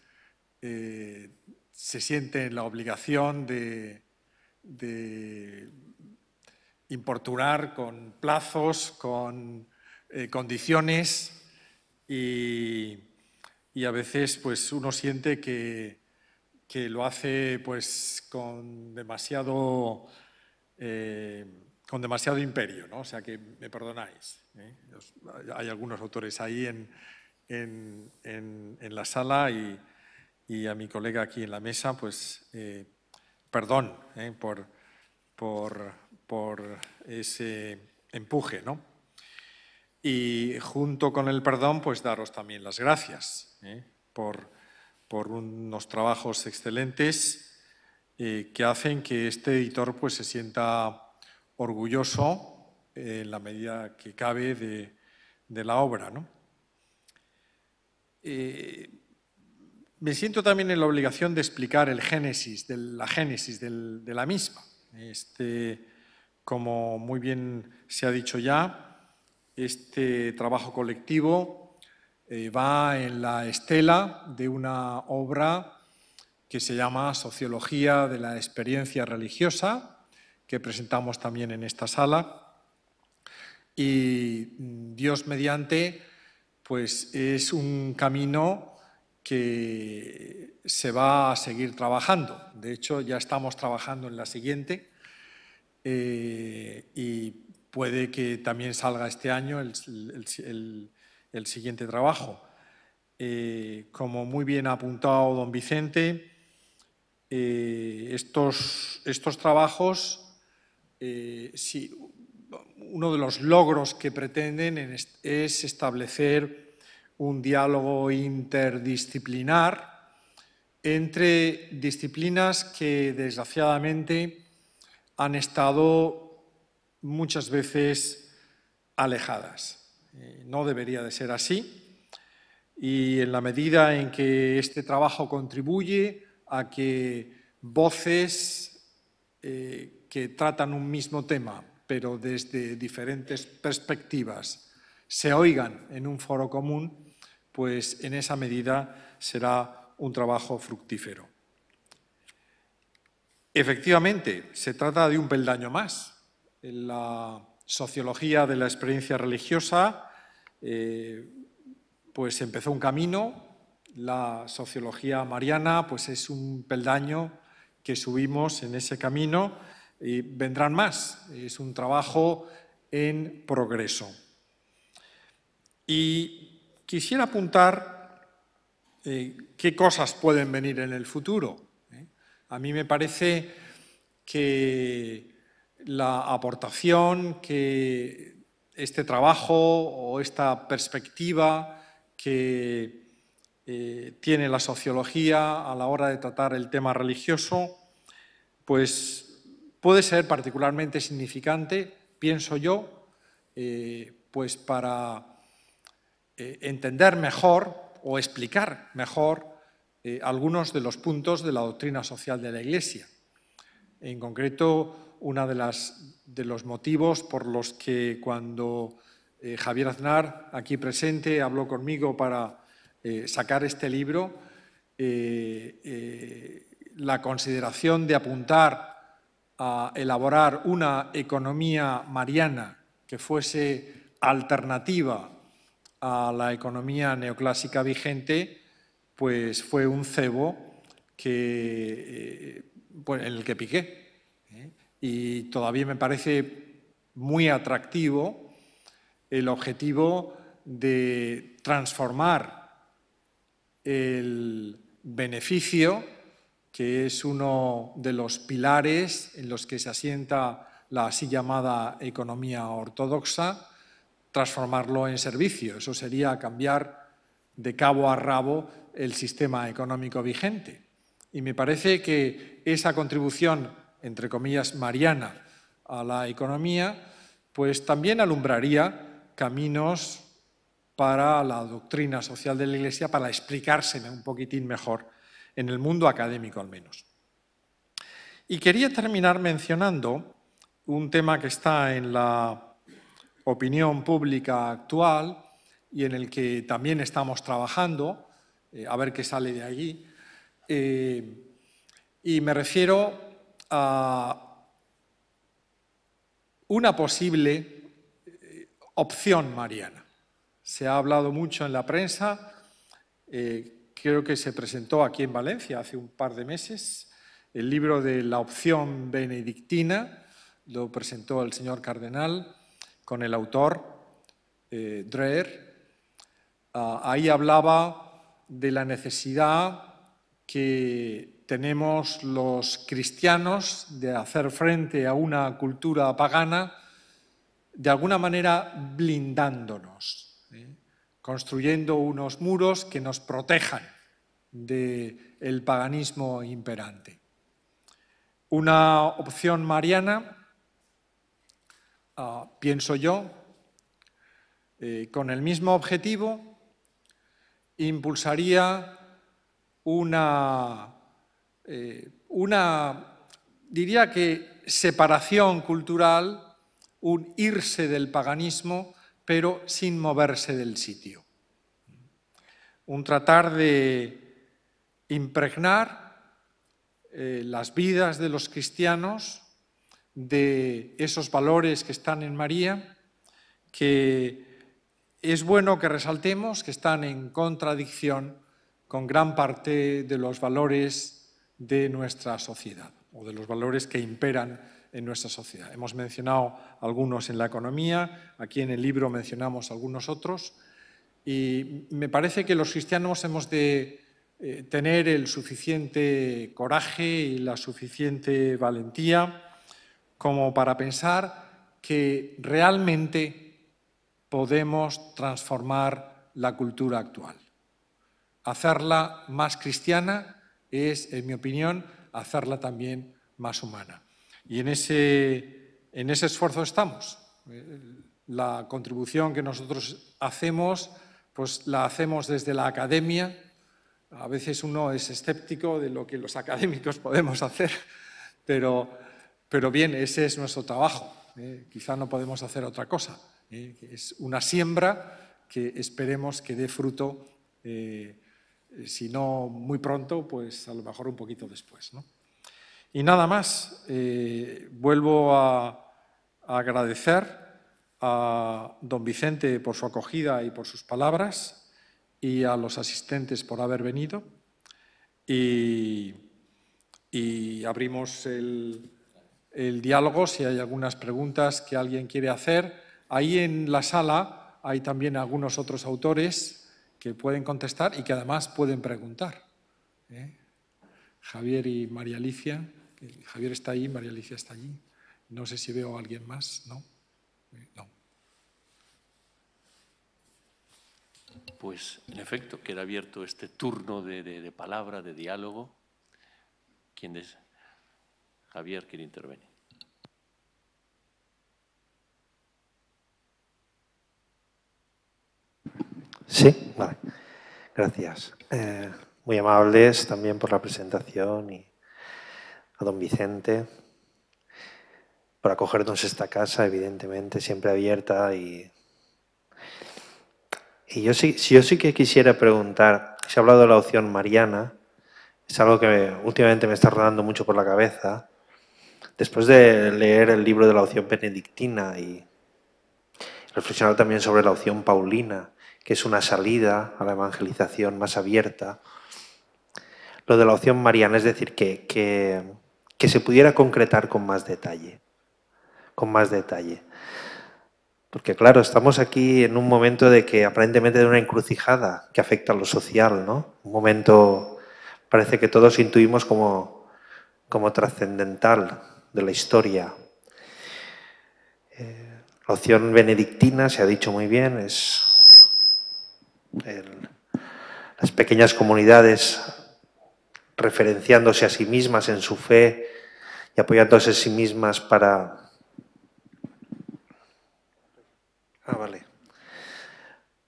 C: eh, se siente en la obligación de, importunar con plazos, con condiciones y, y, a veces pues uno siente que que lo hace pues con demasiado, eh, con demasiado imperio, o sea que me perdonáis. ¿eh? Hay algunos autores ahí en, la sala y, a mi colega aquí en la mesa, pues eh, perdón por, ese empuje. Y junto con el perdón, pues daros también las gracias por por unos trabajos excelentes eh, que hacen que este editor pues, se sienta orgulloso en la medida que cabe de, la obra. Eh, me siento también en la obligación de explicar el génesis, de la génesis de la misma. Este, como muy bien se ha dicho ya, este trabajo colectivo eh, va en la estela de una obra que se llama Sociología de la Experiencia Religiosa, que presentamos también en esta sala. Y mm, Dios mediante, pues es un camino que se va a seguir trabajando. De hecho, ya estamos trabajando en la siguiente eh, y puede que también salga este año el el siguiente trabajo. Eh, como muy bien ha apuntado don Vicente, eh, estos, trabajos, eh, uno de los logros que pretenden es establecer un diálogo interdisciplinar entre disciplinas que desgraciadamente han estado muchas veces alejadas. Eh, no debería de ser así. Y en la medida en que este trabajo contribuye a que voces eh, que tratan un mismo tema, pero desde diferentes perspectivas, se oigan en un foro común, pues en esa medida será un trabajo fructífero. Efectivamente, se trata de un peldaño más. En la sociología de la experiencia religiosa, eh, pues empezó un camino. La sociología mariana pues es un peldaño que subimos en ese camino y vendrán más. Es un trabajo en progreso. Y quisiera apuntar eh, qué cosas pueden venir en el futuro. ¿eh? A mí me parece que la aportación que este trabajo o esta perspectiva que eh, tiene la sociología a la hora de tratar el tema religioso, pues puede ser particularmente significante, pienso yo, eh, pues para eh, entender mejor o explicar mejor algunos de los puntos de la doctrina social de la Iglesia. En concreto, uno de, las, de los motivos por los que cuando eh, Javier Aznar, aquí presente, habló conmigo para eh, sacar este libro, eh, la consideración de apuntar a elaborar una economía mariana que fuese alternativa a la economía neoclásica vigente, pues fue un cebo que, pues, en el que piqué y todavía me parece muy atractivo el objetivo de transformar el beneficio, que es uno de los pilares en los que se asienta la así llamada economía ortodoxa, transformarlo en servicio. Eso sería cambiar de cabo a rabo el sistema económico vigente. Y me parece que esa contribución entre comillas, mariana a la economía, pues también alumbraría caminos para la doctrina social de la Iglesia, para explicársela un poquitín mejor, en el mundo académico al menos. Y quería terminar mencionando un tema que está en la opinión pública actual y en el que también estamos trabajando, eh, a ver qué sale de allí. Eh, y me refiero a una posible eh, opción mariana. Se ha hablado mucho en la prensa, eh, creo que se presentó aquí en Valencia hace un par de meses, el libro de la opción benedictina, lo presentó el señor cardenal con el autor eh, Dreher. Ah, ahí hablaba de la necesidad que tenemos los cristianos de hacer frente a una cultura pagana, de alguna manera blindándonos, ¿eh? construyendo unos muros que nos protejan del paganismo imperante. Una opción mariana, ah, pienso yo, eh, con el mismo objetivo, impulsaría una eh, una, diría que, separación cultural, un irse del paganismo, pero sin moverse del sitio. Un tratar de impregnar eh, las vidas de los cristianos de esos valores que están en María, que es bueno que resaltemos que están en contradicción con gran parte de los valores de nuestra sociedad o de los valores que imperan en nuestra sociedad. Hemos mencionado algunos en la economía, aquí en el libro mencionamos algunos otros, y me parece que los cristianos hemos de eh, tener el suficiente coraje y la suficiente valentía como para pensar que realmente podemos transformar la cultura actual, hacerla más cristiana es, en mi opinión, hacerla también más humana. Y en ese, en ese esfuerzo estamos. La contribución que nosotros hacemos, pues la hacemos desde la academia. A veces uno es escéptico de lo que los académicos podemos hacer, pero, pero bien, ese es nuestro trabajo. ¿eh? quizá no podemos hacer otra cosa. ¿eh? es una siembra que esperemos que dé fruto eh, eh, si no muy pronto, pues a lo mejor un poquito después. Y nada más, eh, vuelvo a, agradecer a don Vicente por su acogida y por sus palabras y a los asistentes por haber venido. Y, abrimos el, el diálogo si hay algunas preguntas que alguien quiere hacer. Ahí en la sala hay también algunos otros autores que pueden contestar y que además pueden preguntar. ¿eh? Javier y María Alicia, Javier está ahí, María Alicia está allí. No sé si veo a alguien más, ¿no? Eh, no.
A: Pues en efecto, queda abierto este turno de, de palabra, de diálogo. ¿Quién es? Javier quiere intervenir.
D: Sí, vale. Gracias. Eh, muy amables también por la presentación y a don Vicente por acogernos esta casa, evidentemente, siempre abierta. Y, y yo, sí, yo sí que quisiera preguntar, se ha hablado de la opción mariana, es algo que últimamente me está rodando mucho por la cabeza, después de leer el libro de la opción benedictina y reflexionar también sobre la opción paulina, que es una salida a la evangelización más abierta. Lo de la opción mariana, es decir, que, se pudiera concretar con más detalle. Con más detalle. Porque claro, estamos aquí en un momento de que aparentemente de una encrucijada que afecta a lo social, ¿no? Un momento, parece que todos intuimos como, como trascendental de la historia. Eh, la opción benedictina, se ha dicho muy bien, es las pequeñas comunidades referenciándose a sí mismas en su fe y apoyándose a sí mismas para... Ah, vale.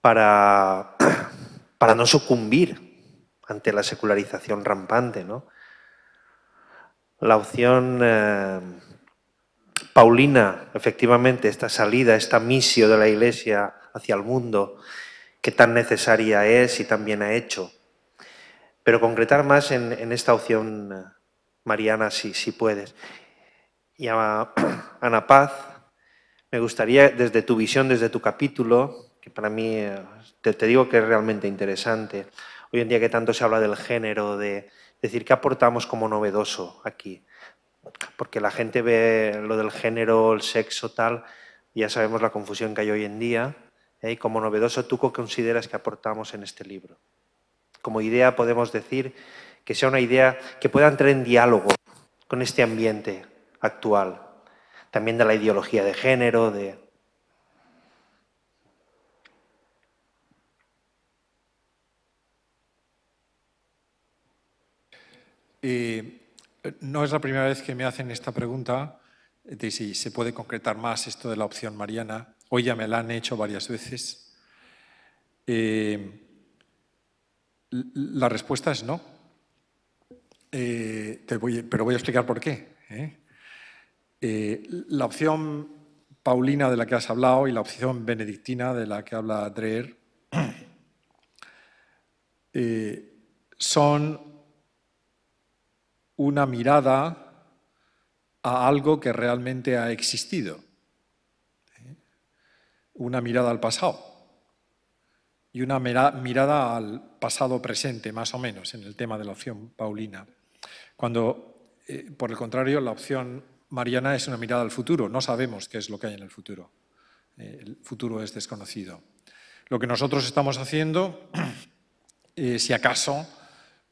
D: Para, para no sucumbir ante la secularización rampante, La opción eh, paulina, efectivamente, esta salida, esta misión de la Iglesia hacia el mundo qué tan necesaria es y tan bien ha hecho. Pero concretar más en, esta opción, Mariana, si, puedes. Y a Ana Paz, me gustaría, desde tu visión, desde tu capítulo, que para mí, eh, te, te digo que es realmente interesante, hoy en día que tanto se habla del género, de decir qué aportamos como novedoso aquí. Porque la gente ve lo del género, el sexo, tal, ya sabemos la confusión que hay hoy en día, ¿eh? Y como novedoso tú consideras que aportamos en este libro. Como idea podemos decir que sea una idea que pueda entrar en diálogo con este ambiente actual, también de la ideología de género, de...
C: Eh, no es la primera vez que me hacen esta pregunta de si se puede concretar más esto de la opción mariana. Hoy ya me la han hecho varias veces. Eh, la respuesta es no. Eh, pero voy a explicar por qué. ¿eh? la opción paulina de la que has hablado y la opción benedictina de la que habla Dreher son una mirada a algo que realmente ha existido una mirada al pasado y una mirada al pasado presente, más o menos, en el tema de la opción paulina. Cuando, eh, por el contrario, la opción mariana es una mirada al futuro. No sabemos qué es lo que hay en el futuro. Eh, el futuro es desconocido. Lo que nosotros estamos haciendo, eh, si acaso,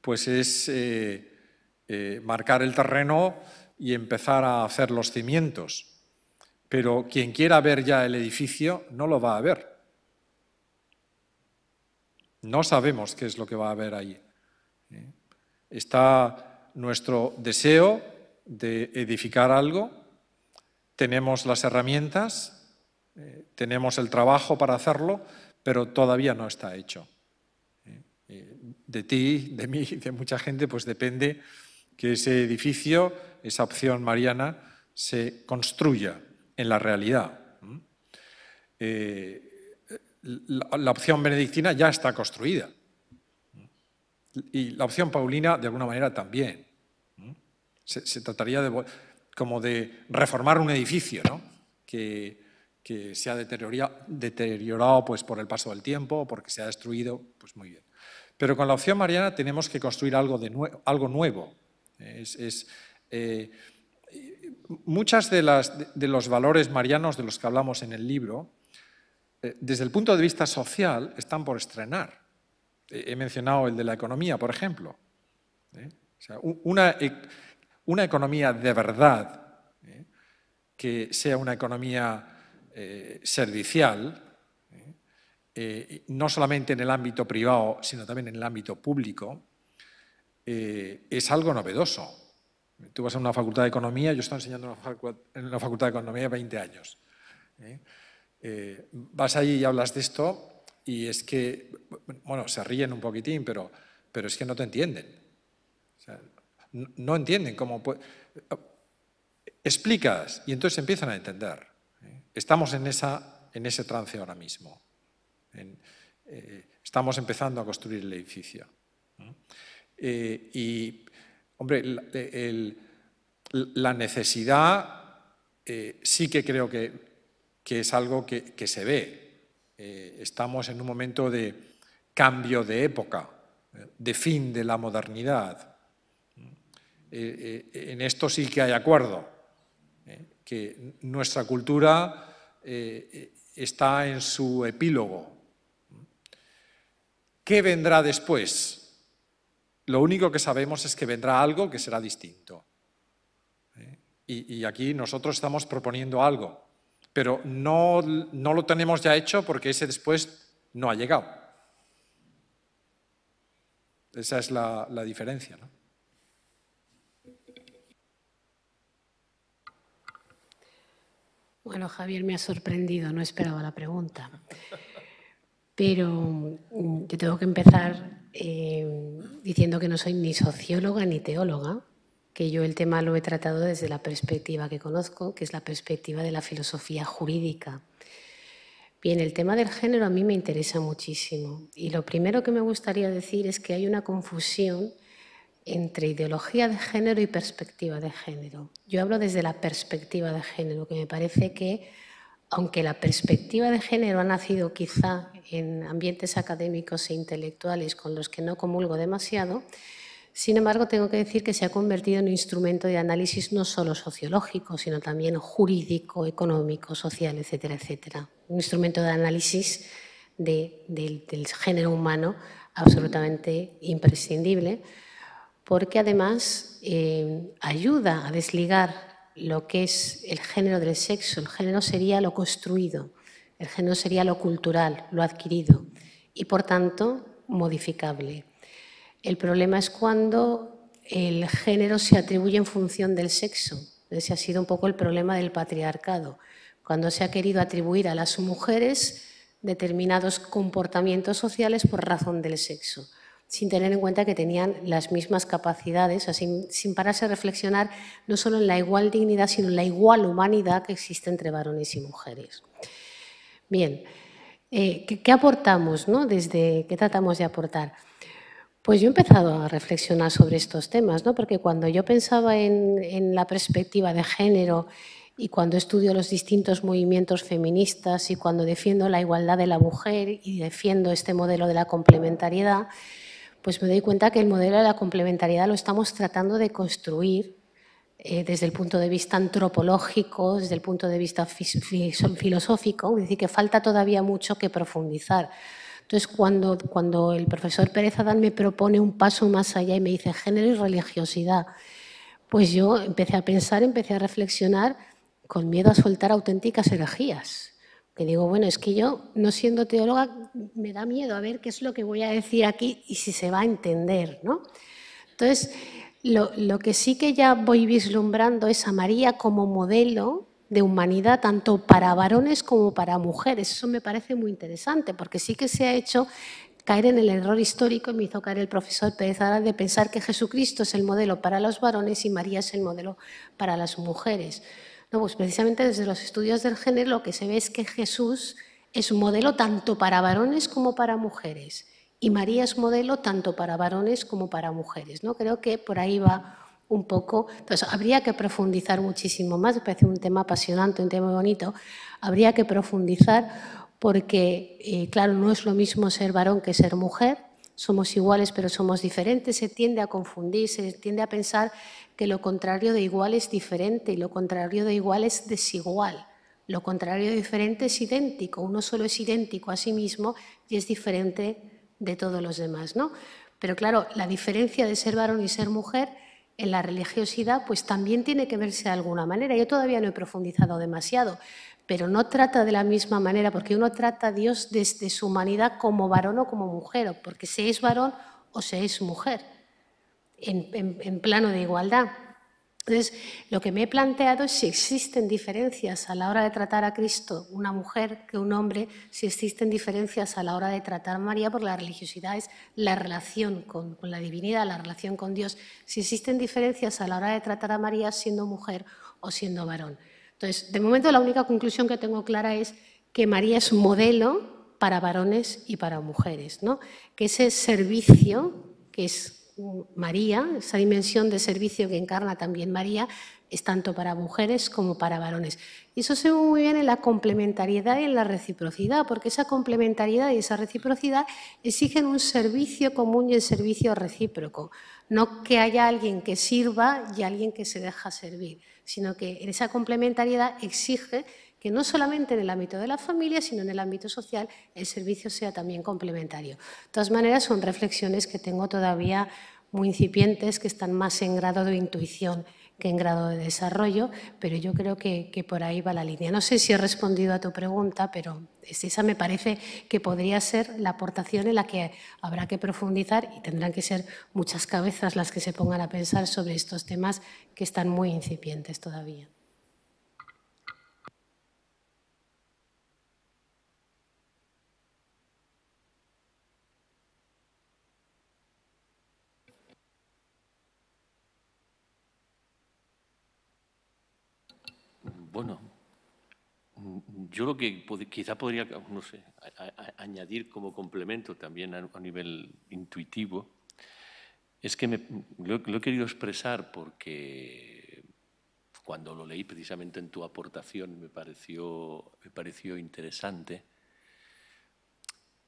C: pues es marcar el terreno y empezar a hacer los cimientos pero quien quiera ver ya el edificio no lo va a ver. No sabemos qué es lo que va a haber ahí. ¿eh? Está nuestro deseo de edificar algo, tenemos las herramientas, eh, tenemos el trabajo para hacerlo, pero todavía no está hecho. ¿eh? De ti, de mí, de mucha gente, pues depende que ese edificio, esa opción mariana, se construya en la realidad. Eh, la, opción benedictina ya está construida y la opción paulina de alguna manera también. Se, trataría de, como de reformar un edificio ¿no? que, se ha deteriorado, pues, por el paso del tiempo, porque se ha destruido, pues muy bien. Pero con la opción mariana tenemos que construir algo, de algo nuevo. Es, eh, muchas de, los valores marianos de los que hablamos en el libro, eh, desde el punto de vista social, están por estrenar. Eh, he mencionado el de la economía, por ejemplo. ¿eh? E, una, economía de verdad, que sea una economía servicial, no solamente en el ámbito privado, sino también en el ámbito público, es algo novedoso. Tú vas a una facultad de economía, yo estoy enseñando en la facultad de economía 20 años. ¿eh? Eh, vas allí y hablas de esto y es que, bueno, se ríen un poquitín, pero, pero es que no te entienden. no, entienden cómo... Explicas y entonces empiezan a entender. ¿eh? Estamos en, esa, en ese trance ahora mismo. estamos empezando a construir el edificio. y Hombre, la necesidad eh, sí que creo que, es algo que, se ve. Eh, estamos en un momento de cambio de época, de fin de la modernidad. Eh, en esto sí que hay acuerdo, que nuestra cultura está en su epílogo. ¿Qué vendrá después? Lo único que sabemos es que vendrá algo que será distinto. ¿Eh? Y, aquí nosotros estamos proponiendo algo, pero no, lo tenemos ya hecho porque ese después no ha llegado. Esa es la, diferencia. ¿no?
B: Bueno, Javier me ha sorprendido, no esperaba la pregunta. Pero mm, yo tengo que empezar Em, diciendo que no soy ni socióloga ni teóloga, que yo el tema lo he tratado desde la perspectiva que conozco, que es la perspectiva de la filosofía jurídica. Bien, el tema del género a mí me interesa muchísimo y lo primero que me gustaría decir es que hay una confusión entre ideología de género y perspectiva de género. Yo hablo desde la perspectiva de género, que me parece que aunque la perspectiva de género ha nacido quizá en ambientes académicos e intelectuales con los que no comulgo demasiado, sin embargo tengo que decir que se ha convertido en un instrumento de análisis no solo sociológico, sino también jurídico, económico, social, etcétera, etcétera. Un instrumento de análisis del, género humano absolutamente imprescindible, porque además eh, ayuda a desligar lo que es el género del sexo. El género sería lo construido, el género sería lo cultural, lo adquirido y por tanto modificable. El problema es cuando el género se atribuye en función del sexo. Ese ha sido un poco el problema del patriarcado, cuando se ha querido atribuir a las mujeres determinados comportamientos sociales por razón del sexo sin tener en cuenta que tenían las mismas capacidades, sin, pararse a reflexionar no solo en la igual dignidad, sino en la igual humanidad que existe entre varones y mujeres. Bien, eh, ¿qué, aportamos? ¿no? Desde, ¿Qué tratamos de aportar? Pues yo he empezado a reflexionar sobre estos temas, ¿no? porque cuando yo pensaba en la perspectiva de género y cuando estudio los distintos movimientos feministas y cuando defiendo la igualdad de la mujer y defiendo este modelo de la complementariedad, pues me doy cuenta que el modelo de la complementariedad lo estamos tratando de construir eh, desde el punto de vista antropológico, desde el punto de vista filosófico, es decir, que falta todavía mucho que profundizar. Entonces, cuando, cuando el profesor Pérez Adán me propone un paso más allá y me dice género y religiosidad, pues yo empecé a pensar, empecé a reflexionar con miedo a soltar auténticas herejías que digo, bueno, es que yo, no siendo teóloga, me da miedo a ver qué es lo que voy a decir aquí y si se va a entender, ¿no? Entonces, lo, que sí que ya voy vislumbrando es a María como modelo de humanidad, tanto para varones como para mujeres. Eso me parece muy interesante, porque sí que se ha hecho caer en el error histórico, y me hizo caer el profesor Pérez Ara, de pensar que Jesucristo es el modelo para los varones y María es el modelo para las mujeres. No, pues precisamente desde los estudios del género lo que se ve es que Jesús es un modelo tanto para varones como para mujeres y María es modelo tanto para varones como para mujeres. ¿no? Creo que por ahí va un poco. Entonces, habría que profundizar muchísimo más, me parece un tema apasionante, un tema bonito. Habría que profundizar porque, eh, claro, no es lo mismo ser varón que ser mujer, somos iguales pero somos diferentes, se tiende a confundir, se tiende a pensar que lo contrario de igual es diferente y lo contrario de igual es desigual. Lo contrario de diferente es idéntico, uno solo es idéntico a sí mismo y es diferente de todos los demás, ¿no? Pero claro, la diferencia de ser varón y ser mujer en la religiosidad pues también tiene que verse de alguna manera. Yo todavía no he profundizado demasiado, pero no trata de la misma manera, porque uno trata a Dios desde su humanidad como varón o como mujer, porque se es varón o se es mujer, en, plano de igualdad. Entonces, lo que me he planteado es si existen diferencias a la hora de tratar a Cristo, una mujer que un hombre, si existen diferencias a la hora de tratar a María, porque la religiosidad es la relación con, la divinidad, la relación con Dios, si existen diferencias a la hora de tratar a María siendo mujer o siendo varón. Entonces, de momento la única conclusión que tengo clara es que María es modelo para varones y para mujeres, ¿no? que ese servicio, que es María, esa dimensión de servicio que encarna también María, es tanto para mujeres como para varones. Y eso se ve muy bien en la complementariedad y en la reciprocidad, porque esa complementariedad y esa reciprocidad exigen un servicio común y el servicio recíproco, no que haya alguien que sirva y alguien que se deja servir sino que esa complementariedad exige que no solamente en el ámbito de la familia, sino en el ámbito social, el servicio sea también complementario. De todas maneras, son reflexiones que tengo todavía muy incipientes, que están más en grado de intuición que en grado de desarrollo, pero yo creo que, por ahí va la línea. No sé si he respondido a tu pregunta, pero esa me parece que podría ser la aportación en la que habrá que profundizar y tendrán que ser muchas cabezas las que se pongan a pensar sobre estos temas que están muy incipientes todavía.
A: bueno, yo lo que quizá podría, añadir como complemento también a, nivel intuitivo, es que lo, he querido expresar porque cuando lo leí precisamente en tu aportación me pareció interesante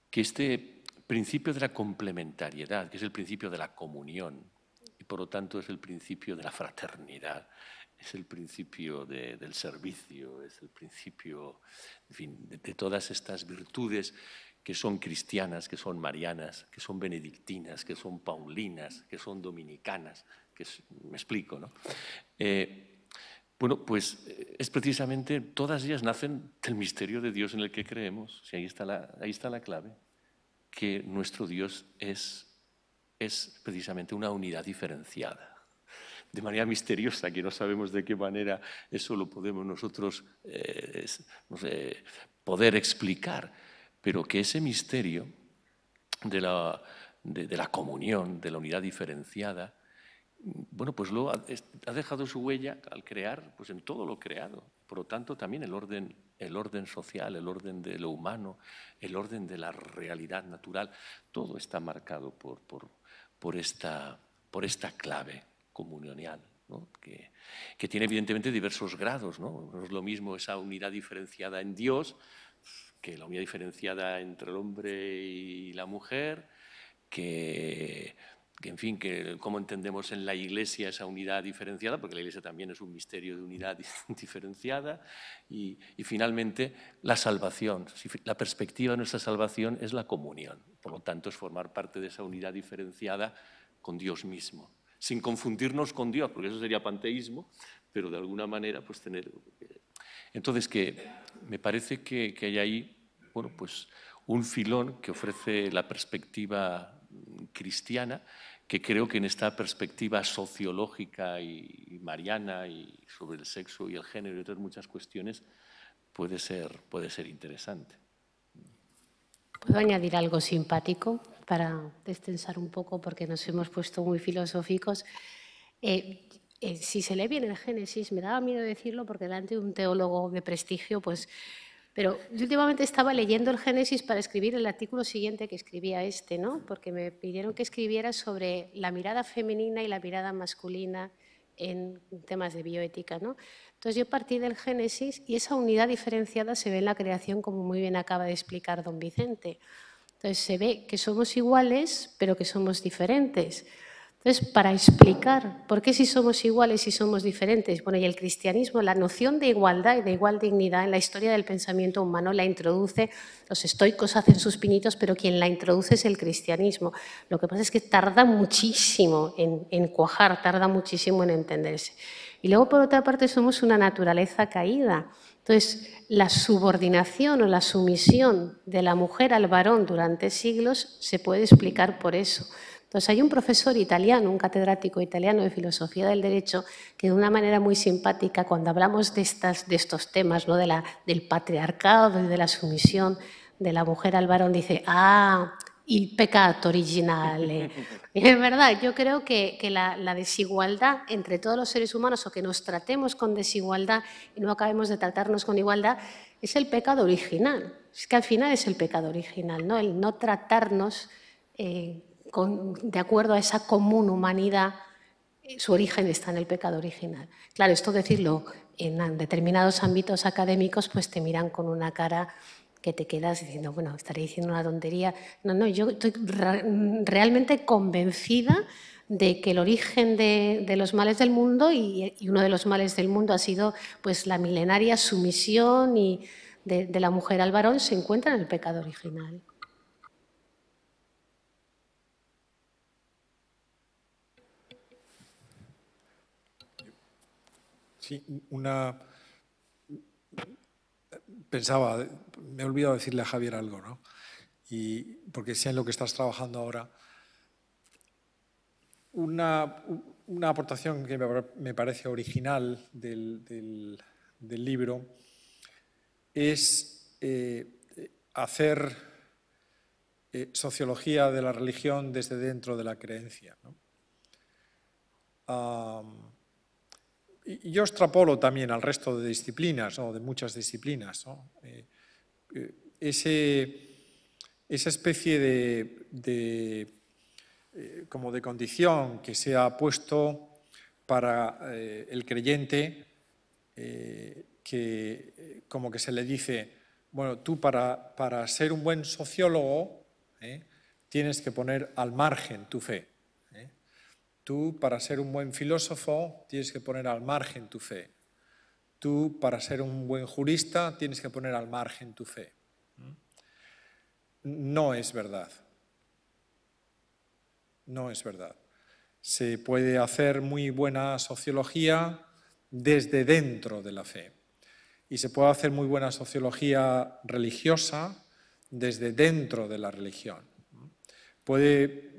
A: que este principio de la complementariedad, que es el principio de la comunión, y por lo tanto es el principio de la fraternidad, es el principio del servicio, es el principio de, todas estas virtudes que son cristianas, que son marianas, que son benedictinas, que son paulinas, que son dominicanas, que me explico, ¿no? Eh, bueno, pues eh, es precisamente, todas ellas nacen del misterio de Dios en el que creemos, si ahí está la, ahí está la clave, que nuestro Dios es, es precisamente una unidad diferenciada de manera misteriosa, que no sabemos de qué manera eso lo podemos nosotros eh, poder explicar, pero que ese misterio de la, de, la comunión, de la unidad diferenciada, bueno, pues lo ha, dejado su huella al crear, pues en todo lo creado. Por lo tanto, también el orden, el orden social, el orden de lo humano, el orden de la realidad natural, todo está marcado por, por, esta, por esta clave comunional, que, tiene evidentemente diversos grados. ¿no? es lo mismo esa unidad diferenciada en Dios que la unidad diferenciada entre el hombre y la mujer, que, en fin, que cómo entendemos en la Iglesia esa unidad diferenciada, porque la Iglesia también es un misterio de unidad diferenciada, y finalmente la salvación. La perspectiva de nuestra salvación es la comunión, por lo tanto es formar parte de esa unidad diferenciada con Dios mismo sin confundirnos con Dios, porque eso sería panteísmo, pero de alguna manera pues tener... Eh, entonces, que me parece que, hay ahí bueno, pues, un filón que ofrece la perspectiva cristiana, que creo que en esta perspectiva sociológica y, mariana y sobre el sexo y el género y otras muchas cuestiones puede ser, puede ser interesante.
B: ¿Puedo añadir algo simpático? para destensar un poco, porque nos hemos puesto muy filosóficos. Eh, eh, si se lee bien el Génesis, me daba miedo decirlo porque delante de un teólogo de prestigio, pues... Pero yo últimamente estaba leyendo el Génesis para escribir el artículo siguiente que escribía este, ¿no? Porque me pidieron que escribiera sobre la mirada femenina y la mirada masculina en temas de bioética, ¿no? Entonces yo partí del Génesis y esa unidad diferenciada se ve en la creación, como muy bien acaba de explicar don Vicente. Entonces se ve que somos iguales, pero que somos diferentes. Entonces, para explicar por qué si somos iguales y somos diferentes, bueno, y el cristianismo, la noción de igualdad y de igual dignidad en la historia del pensamiento humano la introduce, los estoicos hacen sus pinitos, pero quien la introduce es el cristianismo. Lo que pasa es que tarda muchísimo en, en cuajar, tarda muchísimo en entenderse. Y luego, por otra parte, somos una naturaleza caída. Entonces, la subordinación o la sumisión de la mujer al varón durante siglos se puede explicar por eso. Entonces, hay un profesor italiano, un catedrático italiano de filosofía del derecho, que de una manera muy simpática, cuando hablamos de, estas, de estos temas, ¿no? de la, del patriarcado y de la sumisión de la mujer al varón, dice, ah, el pecado original. Eh. es verdad, yo creo que, que la, desigualdad entre todos los seres humanos o que nos tratemos con desigualdad y no acabemos de tratarnos con igualdad es el pecado original. Es que al final es el pecado original, ¿no? El no tratarnos eh, con, de acuerdo a esa común humanidad, eh, su origen está en el pecado original. Claro, esto decirlo en determinados ámbitos académicos, pues te miran con una cara que te quedas diciendo, bueno, estaré diciendo una tontería. No, no, yo estoy realmente convencida de que el origen de, los males del mundo y, uno de los males del mundo ha sido pues la milenaria sumisión y de, de la mujer al varón se encuentra en el pecado original.
C: Sí, una, pensaba, me he olvidado decirle a Javier algo, Y porque sé en lo que estás trabajando ahora. Una, aportación que me parece original del, libro es eh, hacer eh, sociología de la religión desde dentro de la creencia. ¿no? yo extrapolo también al resto de disciplinas, o de muchas disciplinas, eh, eh, esa especie de, eh, como de condición que se ha puesto para el creyente, que como que se le dice, bueno, tú para, para ser un buen sociólogo tienes que poner al margen tu fe. Tú, para ser un buen filósofo, tienes que poner al margen tu fe. Tú, para ser un buen jurista, tienes que poner al margen tu fe. Mm. No es verdad. No es verdad. Se puede hacer muy buena sociología desde dentro de la fe. Y se puede hacer muy buena sociología religiosa desde dentro de la religión. Puede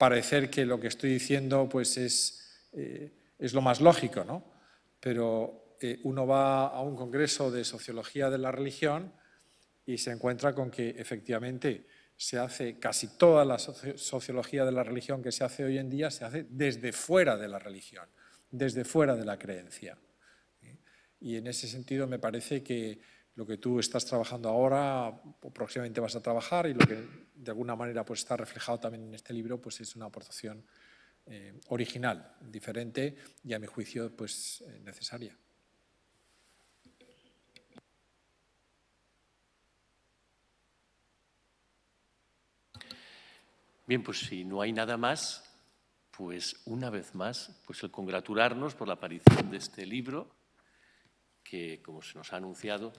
C: parecer que lo que estoy diciendo pues es, eh, es lo más lógico, ¿no? Pero eh, uno va a un congreso de sociología de la religión y se encuentra con que efectivamente se hace casi toda la sociología de la religión que se hace hoy en día, se hace desde fuera de la religión, desde fuera de la creencia. Y en ese sentido me parece que lo que tú estás trabajando ahora próximamente vas a trabajar y lo que de alguna manera pues, está reflejado también en este libro pues, es una aportación eh, original, diferente y a mi juicio pues, eh, necesaria.
A: Bien, pues si no hay nada más, pues una vez más, pues el congratularnos por la aparición de este libro que, como se nos ha anunciado,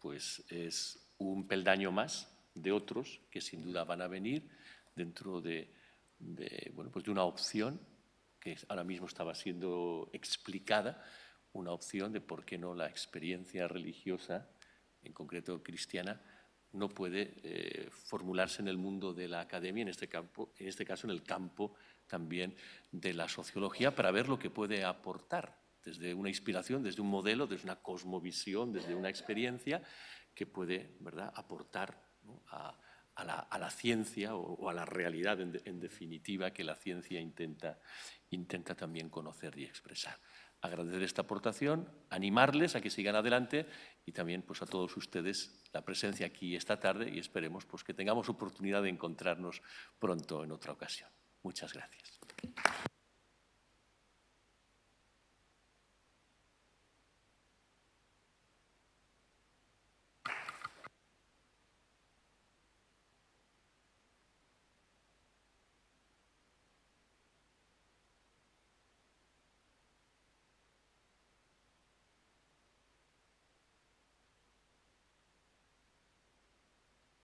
A: pues es un peldaño más de otros que sin duda van a venir dentro de, bueno, pues de una opción que ahora mismo estaba siendo explicada, una opción de por qué no la experiencia religiosa, en concreto cristiana, no puede eh, formularse en el mundo de la academia, en este, campo, en este caso en el campo también de la sociología, para ver lo que puede aportar desde una inspiración, desde un modelo, desde una cosmovisión, desde una experiencia que puede ¿verdad? aportar a, la, ciencia o, a la realidad, en, definitiva, que la ciencia intenta, intenta también conocer y expresar. Agradecer esta aportación, animarles a que sigan adelante y también pues, a todos ustedes la presencia aquí esta tarde y esperemos pues, que tengamos oportunidad de encontrarnos pronto en otra ocasión. Muchas gracias.